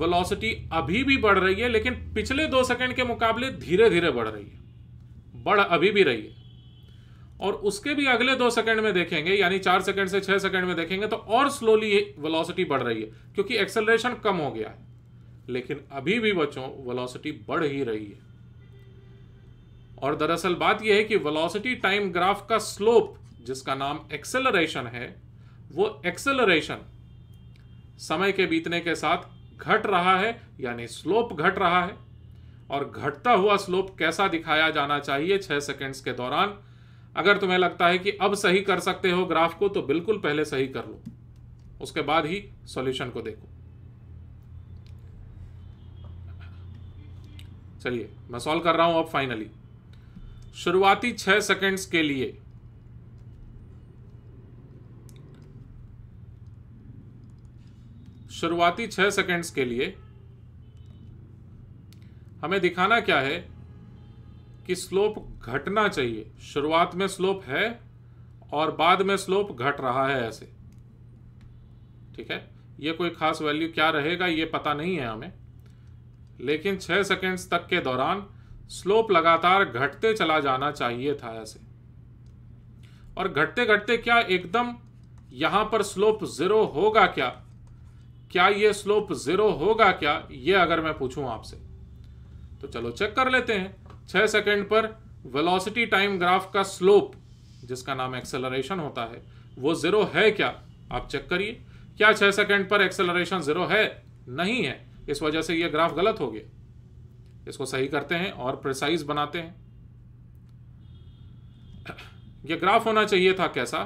वेलोसिटी अभी भी बढ़ रही है लेकिन पिछले दो सेकंड के मुकाबले धीरे धीरे बढ़ रही है बढ़ अभी भी रही है और उसके भी अगले दो सेकंड में देखेंगे यानी चार सेकंड से छः सेकंड में देखेंगे तो और स्लोली वेलोसिटी बढ़ रही है क्योंकि एक्सेलरेशन कम हो गया है लेकिन अभी भी बच्चों वेलोसिटी बढ़ ही रही है और दरअसल बात यह है कि वेलोसिटी टाइम ग्राफ का स्लोप जिसका नाम एक्सेलरेशन है वो एक्सेलरेशन समय के बीतने के साथ घट रहा है यानी स्लोप घट रहा है और घटता हुआ स्लोप कैसा दिखाया जाना चाहिए छह सेकेंड्स के दौरान अगर तुम्हें लगता है कि अब सही कर सकते हो ग्राफ को तो बिल्कुल पहले सही कर लो उसके बाद ही सॉल्यूशन को देखो चलिए मैं सॉल्व कर रहा हूं अब फाइनली शुरुआती छह सेकंड्स के लिए शुरुआती छह सेकंड्स के लिए हमें दिखाना क्या है कि स्लोप घटना चाहिए शुरुआत में स्लोप है और बाद में स्लोप घट रहा है ऐसे ठीक है ये कोई खास वैल्यू क्या रहेगा ये पता नहीं है हमें लेकिन छह सेकेंड्स तक के दौरान स्लोप लगातार घटते चला जाना चाहिए था ऐसे और घटते घटते क्या एकदम यहां पर स्लोप ज़ीरो होगा क्या क्या ये स्लोप ज़ीरो होगा क्या ये अगर मैं पूछूं आपसे तो चलो चेक कर लेते हैं छह सेकंड पर वेलोसिटी टाइम ग्राफ का स्लोप जिसका नाम एक्सेलरेशन होता है वो ज़ीरो है क्या आप चेक करिए क्या छह सेकंड पर एक्सेलरेशन ज़ीरो है नहीं है इस वजह से यह ग्राफ गलत हो गया इसको सही करते हैं और प्रिसाइज बनाते हैं ये ग्राफ होना चाहिए था कैसा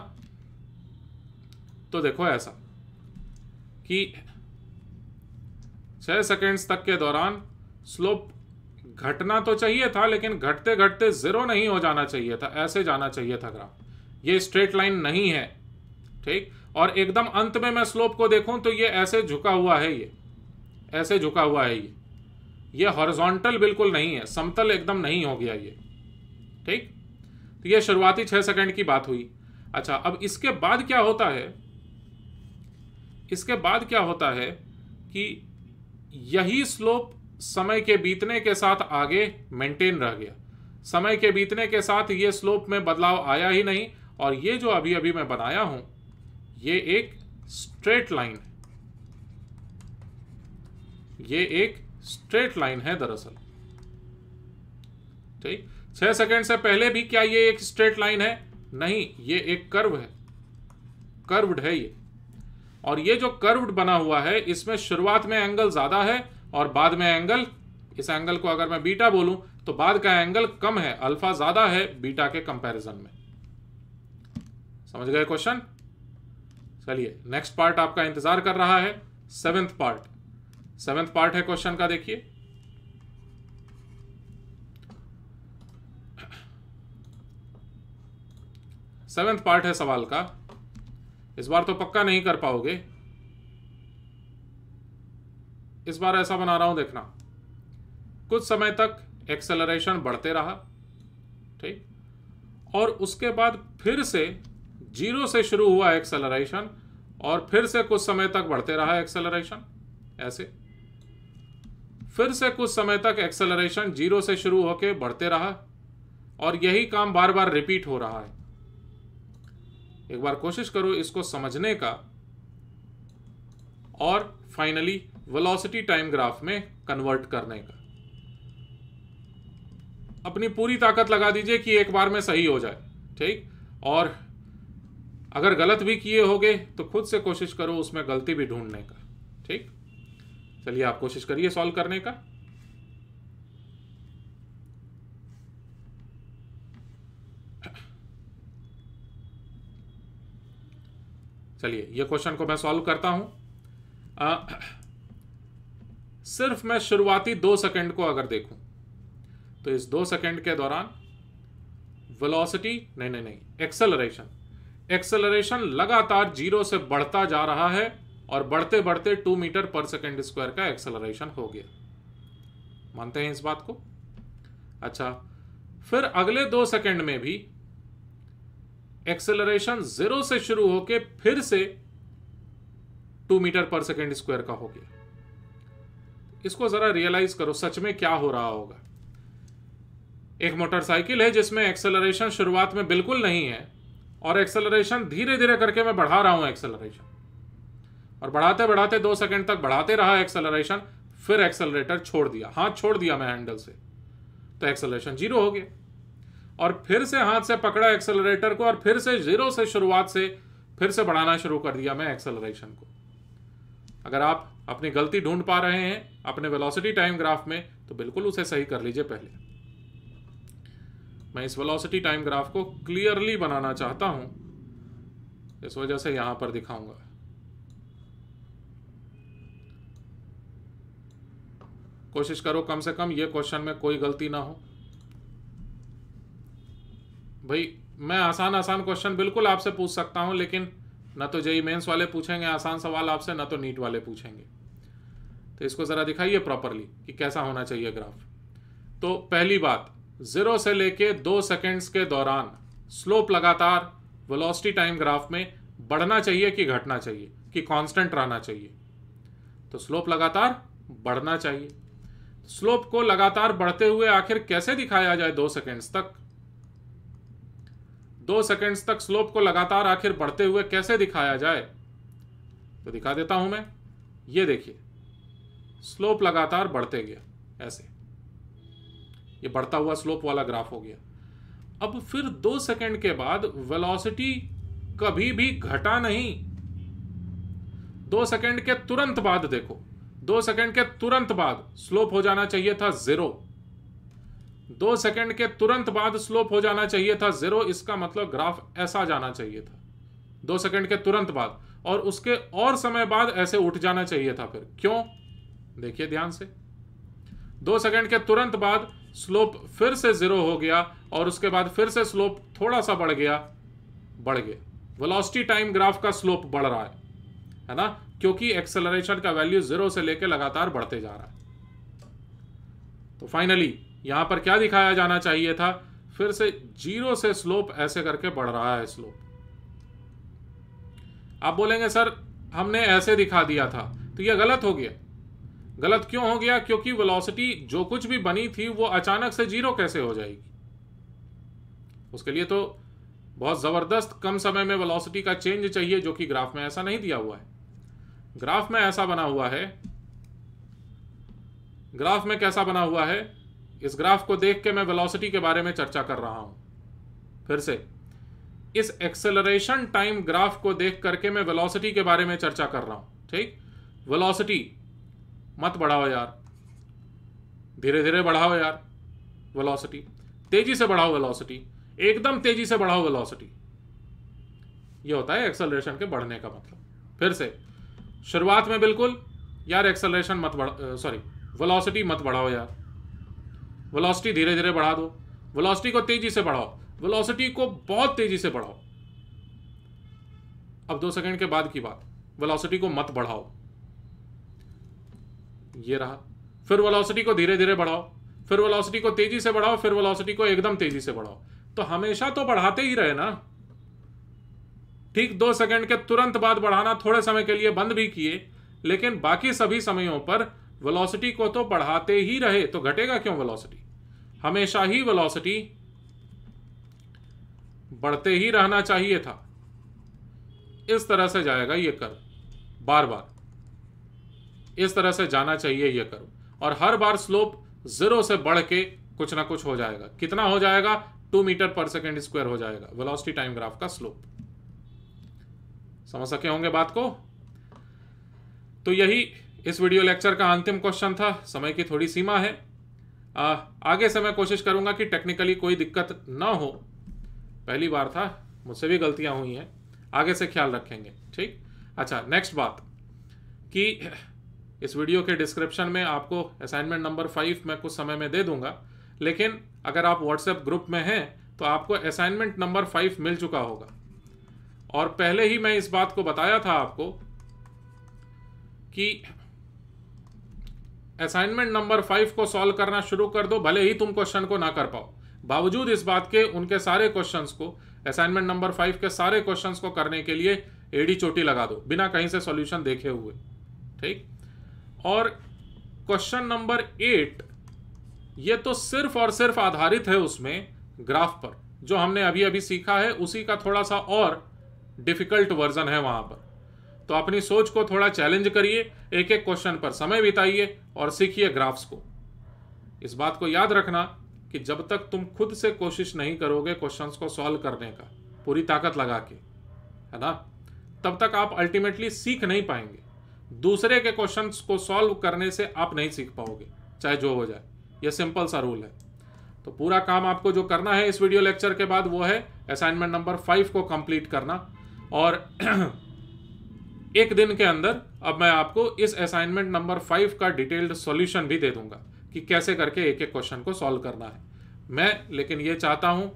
तो देखो ऐसा कि छह सेकेंड्स तक के दौरान स्लोप घटना तो चाहिए था लेकिन घटते घटते ज़ीरो नहीं हो जाना चाहिए था ऐसे जाना चाहिए था ग्राफ ये स्ट्रेट लाइन नहीं है ठीक और एकदम अंत में मैं स्लोप को देखूं तो ये ऐसे झुका हुआ है ये ऐसे झुका हुआ है ये ये हॉरिजॉन्टल बिल्कुल नहीं है समतल एकदम नहीं हो गया ये ठीक तो ये शुरुआती छह सेकंड की बात हुई अच्छा अब इसके बाद क्या होता है इसके बाद क्या होता है कि यही स्लोप समय के बीतने के साथ आगे मेंटेन रह गया समय के बीतने के साथ ये स्लोप में बदलाव आया ही नहीं और ये जो अभी अभी मैं बनाया हूं ये एक स्ट्रेट लाइन है ये एक स्ट्रेट लाइन है दरअसल ठीक छह सेकंड से पहले भी क्या ये एक स्ट्रेट लाइन है नहीं ये एक कर्व है कर्व्ड है ये और ये जो कर्व्ड बना हुआ है इसमें शुरुआत में एंगल ज़्यादा है और बाद में एंगल इस एंगल को अगर मैं बीटा बोलूं तो बाद का एंगल कम है अल्फा ज़्यादा है बीटा के कंपैरिजन में समझ गए क्वेश्चन चलिए नेक्स्ट पार्ट आपका इंतज़ार कर रहा है सेवेंथ पार्ट सेवेंथ पार्ट है क्वेश्चन का देखिए सेवेंथ पार्ट है सवाल का इस बार तो पक्का नहीं कर पाओगे इस बार ऐसा बना रहा हूं देखना कुछ समय तक एक्सेलरेशन बढ़ते रहा ठीक और उसके बाद फिर से जीरो से शुरू हुआ एक्सेलरेशन और फिर से कुछ समय तक बढ़ते रहा एक्सेलरेशन ऐसे फिर से कुछ समय तक एक्सेलरेशन जीरो से शुरू होकर बढ़ते रहा और यही काम बार बार रिपीट हो रहा है एक बार कोशिश करो इसको समझने का और फाइनली वेलोसिटी टाइम ग्राफ में कन्वर्ट करने का अपनी पूरी ताकत लगा दीजिए कि एक बार में सही हो जाए ठीक और अगर गलत भी किए होगे तो खुद से कोशिश करो उसमें गलती भी ढूंढने का ठीक चलिए आप कोशिश करिए सॉल्व करने का चलिए ये क्वेश्चन को मैं सॉल्व करता हूं सिर्फ मैं शुरुआती दो सेकंड को अगर देखूं तो इस दो सेकंड के दौरान वेलोसिटी नहीं नहीं नहीं एक्सेलरेशन एक्सेलरेशन लगातार जीरो से बढ़ता जा रहा है और बढ़ते बढ़ते टू मीटर पर सेकेंड स्क्वायर का एक्सेलरेशन हो गया मानते हैं इस बात को अच्छा फिर अगले दो सेकेंड में भी एक्सेलरेशन जीरो से शुरू होके फिर से टू मीटर पर सेकेंड स्क्वायर का हो गया इसको जरा रियलाइज करो सच में क्या हो रहा होगा एक मोटरसाइकिल है जिसमें एक्सेलरेशन शुरुआत में बिल्कुल नहीं है और एक्सेलरेशन धीरे धीरे करके मैं बढ़ा रहा हूं एक्सेलरेशन और बढ़ाते बढ़ाते दो सेकंड तक बढ़ाते रहा एक्सेलरेशन फिर एक्सेलरेटर छोड़ दिया हाथ छोड़ दिया मैं हैंडल से तो एक्सेलरेशन जीरो हो गया और फिर से हाथ से पकड़ा एक्सेलरेटर को और फिर से जीरो से शुरुआत से फिर से बढ़ाना शुरू कर दिया मैं एक्सेलरेशन को अगर आप अपनी गलती ढूंढ पा रहे हैं अपने वेलोसिटी टाइम ग्राफ में तो बिल्कुल उसे सही कर लीजिए पहले मैं इस वेलोसिटी टाइम ग्राफ को क्लियरली बनाना चाहता हूं इस वजह से यहां पर दिखाऊंगा कोशिश करो कम से कम ये क्वेश्चन में कोई गलती ना हो भाई मैं आसान आसान क्वेश्चन बिल्कुल आपसे पूछ सकता हूं लेकिन ना तो जेई मेंस वाले पूछेंगे आसान सवाल आपसे ना तो नीट वाले पूछेंगे तो इसको ज़रा दिखाइए प्रॉपरली कि कैसा होना चाहिए ग्राफ तो पहली बात ज़ीरो से लेके दो सेकेंड्स के दौरान स्लोप लगातार वेलोसिटी टाइम ग्राफ में बढ़ना चाहिए कि घटना चाहिए कि कांस्टेंट रहना चाहिए तो स्लोप लगातार बढ़ना चाहिए स्लोप को लगातार बढ़ते हुए आखिर कैसे दिखाया जाए दो सेकेंड्स तक दो सेकेंड्स तक स्लोप को लगातार आखिर बढ़ते हुए कैसे दिखाया जाए तो दिखा देता हूं मैं ये देखिए स्लोप लगातार बढ़ते गया ऐसे ये बढ़ता हुआ स्लोप वाला ग्राफ हो गया अब फिर दो सेकेंड के बाद वेलोसिटी कभी भी घटा नहीं दो सेकेंड के तुरंत बाद देखो दो सेकंड के तुरंत बाद स्लोप हो जाना चाहिए था जीरो दो सेकंड के तुरंत बाद स्लोप हो जाना चाहिए था जीरो इसका मतलब ग्राफ ऐसा जाना चाहिए था दो सेकंड के तुरंत बाद और उसके और समय बाद ऐसे उठ जाना चाहिए था फिर क्यों देखिए ध्यान से दो सेकंड के तुरंत बाद स्लोप फिर से जीरो हो गया और उसके बाद फिर से स्लोप थोड़ा सा बढ़ गया बढ़ गया वेलोसिटी टाइम ग्राफ का स्लोप बढ़ रहा है है ना क्योंकि एक्सेलरेशन का वैल्यू जीरो से लेकर लगातार बढ़ते जा रहा है तो फाइनली यहां पर क्या दिखाया जाना चाहिए था फिर से जीरो से स्लोप ऐसे करके बढ़ रहा है स्लोप आप बोलेंगे सर हमने ऐसे दिखा दिया था तो यह गलत हो गया गलत क्यों हो गया क्योंकि वेलोसिटी जो कुछ भी बनी थी वो अचानक से जीरो कैसे हो जाएगी उसके लिए तो बहुत ज़बरदस्त कम समय में वेलोसिटी का चेंज चाहिए जो कि ग्राफ में ऐसा नहीं दिया हुआ है ग्राफ में ऐसा बना हुआ है ग्राफ में कैसा बना हुआ है इस ग्राफ को देख के मैं वेलोसिटी के बारे में चर्चा कर रहा हूं फिर से इस एक्सेलरेशन टाइम ग्राफ को देख करके मैं वेलोसिटी के बारे में चर्चा कर रहा हूं ठीक वेलोसिटी मत बढ़ाओ यार धीरे धीरे बढ़ाओ यार वेलोसिटी तेजी से बढ़ाओ वेलोसिटी एकदम तेजी से बढ़ाओ वेलोसिटी ये होता है एक्सेलरेशन के बढ़ने का मतलब फिर से शुरुआत में बिल्कुल यार एक्सेलरेशन मत बढ़ा सॉरी वेलोसिटी मत बढ़ाओ यार वेलोसिटी धीरे धीरे बढ़ा दो वेलोसिटी को तेजी से बढ़ाओ वेलोसिटी को बहुत तेजी से बढ़ाओ अब दो सेकंड के बाद की बात वेलोसिटी को मत बढ़ाओ ये रहा फिर वेलोसिटी को धीरे धीरे बढ़ाओ फिर वेलोसिटी को तेजी से बढ़ाओ फिर वेलोसिटी को एकदम तेजी से बढ़ाओ तो हमेशा तो बढ़ाते ही रहे ना ठीक दो सेकंड के तुरंत बाद बढ़ाना थोड़े समय के लिए बंद भी किए लेकिन बाकी सभी समयों पर वेलोसिटी को तो बढ़ाते ही रहे तो घटेगा क्यों वेलोसिटी हमेशा ही वेलोसिटी बढ़ते ही रहना चाहिए था इस तरह से जाएगा ये कर्व बार बार इस तरह से जाना चाहिए ये कर और हर बार स्लोप जीरो से बढ़ के कुछ ना कुछ हो जाएगा कितना हो जाएगा टू मीटर पर सेकेंड स्क्वायर हो जाएगा वेलोसिटी टाइम ग्राफ का स्लोप समझ सके होंगे बात को तो यही इस वीडियो लेक्चर का अंतिम क्वेश्चन था समय की थोड़ी सीमा है आ, आगे से मैं कोशिश करूंगा कि टेक्निकली कोई दिक्कत ना हो पहली बार था मुझसे भी गलतियां हुई हैं आगे से ख्याल रखेंगे ठीक अच्छा नेक्स्ट बात कि इस वीडियो के डिस्क्रिप्शन में आपको असाइनमेंट नंबर फाइव मैं कुछ समय में दे दूंगा लेकिन अगर आप व्हाट्सएप ग्रुप में हैं तो आपको असाइनमेंट नंबर फाइव मिल चुका होगा और पहले ही मैं इस बात को बताया था आपको कि असाइनमेंट नंबर फाइव को सॉल्व करना शुरू कर दो भले ही तुम क्वेश्चन को ना कर पाओ बावजूद इस बात के उनके सारे क्वेश्चंस को असाइनमेंट नंबर फाइव के सारे क्वेश्चंस को करने के लिए एडी चोटी लगा दो बिना कहीं से सॉल्यूशन देखे हुए ठीक और क्वेश्चन नंबर एट ये तो सिर्फ और सिर्फ आधारित है उसमें ग्राफ पर जो हमने अभी अभी सीखा है उसी का थोड़ा सा और डिफिकल्ट वर्जन है वहां पर तो अपनी सोच को थोड़ा चैलेंज करिए एक एक क्वेश्चन पर समय बिताइए और सीखिए ग्राफ्स को इस बात को याद रखना कि जब तक तुम खुद से कोशिश नहीं करोगे क्वेश्चंस को सॉल्व करने का पूरी ताकत लगा के है ना तब तक आप अल्टीमेटली सीख नहीं पाएंगे दूसरे के क्वेश्चन को सॉल्व करने से आप नहीं सीख पाओगे चाहे जो हो जाए यह सिंपल सा रूल है तो पूरा काम आपको जो करना है इस वीडियो लेक्चर के बाद वो है असाइनमेंट नंबर फाइव को कंप्लीट करना और [CLEARS THROAT] एक दिन के अंदर अब मैं आपको इस असाइनमेंट नंबर फाइव का डिटेल्ड सॉल्यूशन भी दे दूंगा कि कैसे करके एक एक क्वेश्चन को सॉल्व करना है मैं लेकिन ये चाहता हूं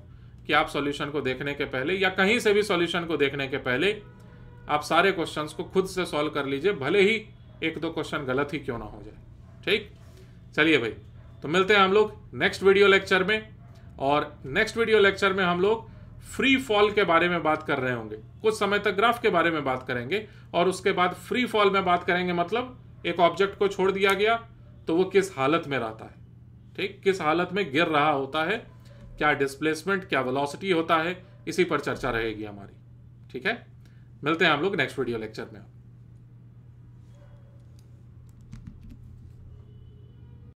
कि आप सॉल्यूशन को देखने के पहले या कहीं से भी सॉल्यूशन को देखने के पहले आप सारे क्वेश्चंस को खुद से सॉल्व कर लीजिए भले ही एक दो क्वेश्चन गलत ही क्यों ना हो जाए ठीक चलिए भाई तो मिलते हैं हम लोग नेक्स्ट वीडियो लेक्चर में और नेक्स्ट वीडियो लेक्चर में हम लोग फ्री फॉल के बारे में बात कर रहे होंगे कुछ समय तक ग्राफ के बारे में बात करेंगे और उसके बाद फ्री फॉल में बात करेंगे मतलब एक ऑब्जेक्ट को छोड़ दिया गया तो वो किस हालत में रहता है ठीक किस हालत में गिर रहा होता है क्या डिस्प्लेसमेंट क्या वेलोसिटी होता है इसी पर चर्चा रहेगी हमारी ठीक है मिलते हैं हम लोग नेक्स्ट वीडियो लेक्चर में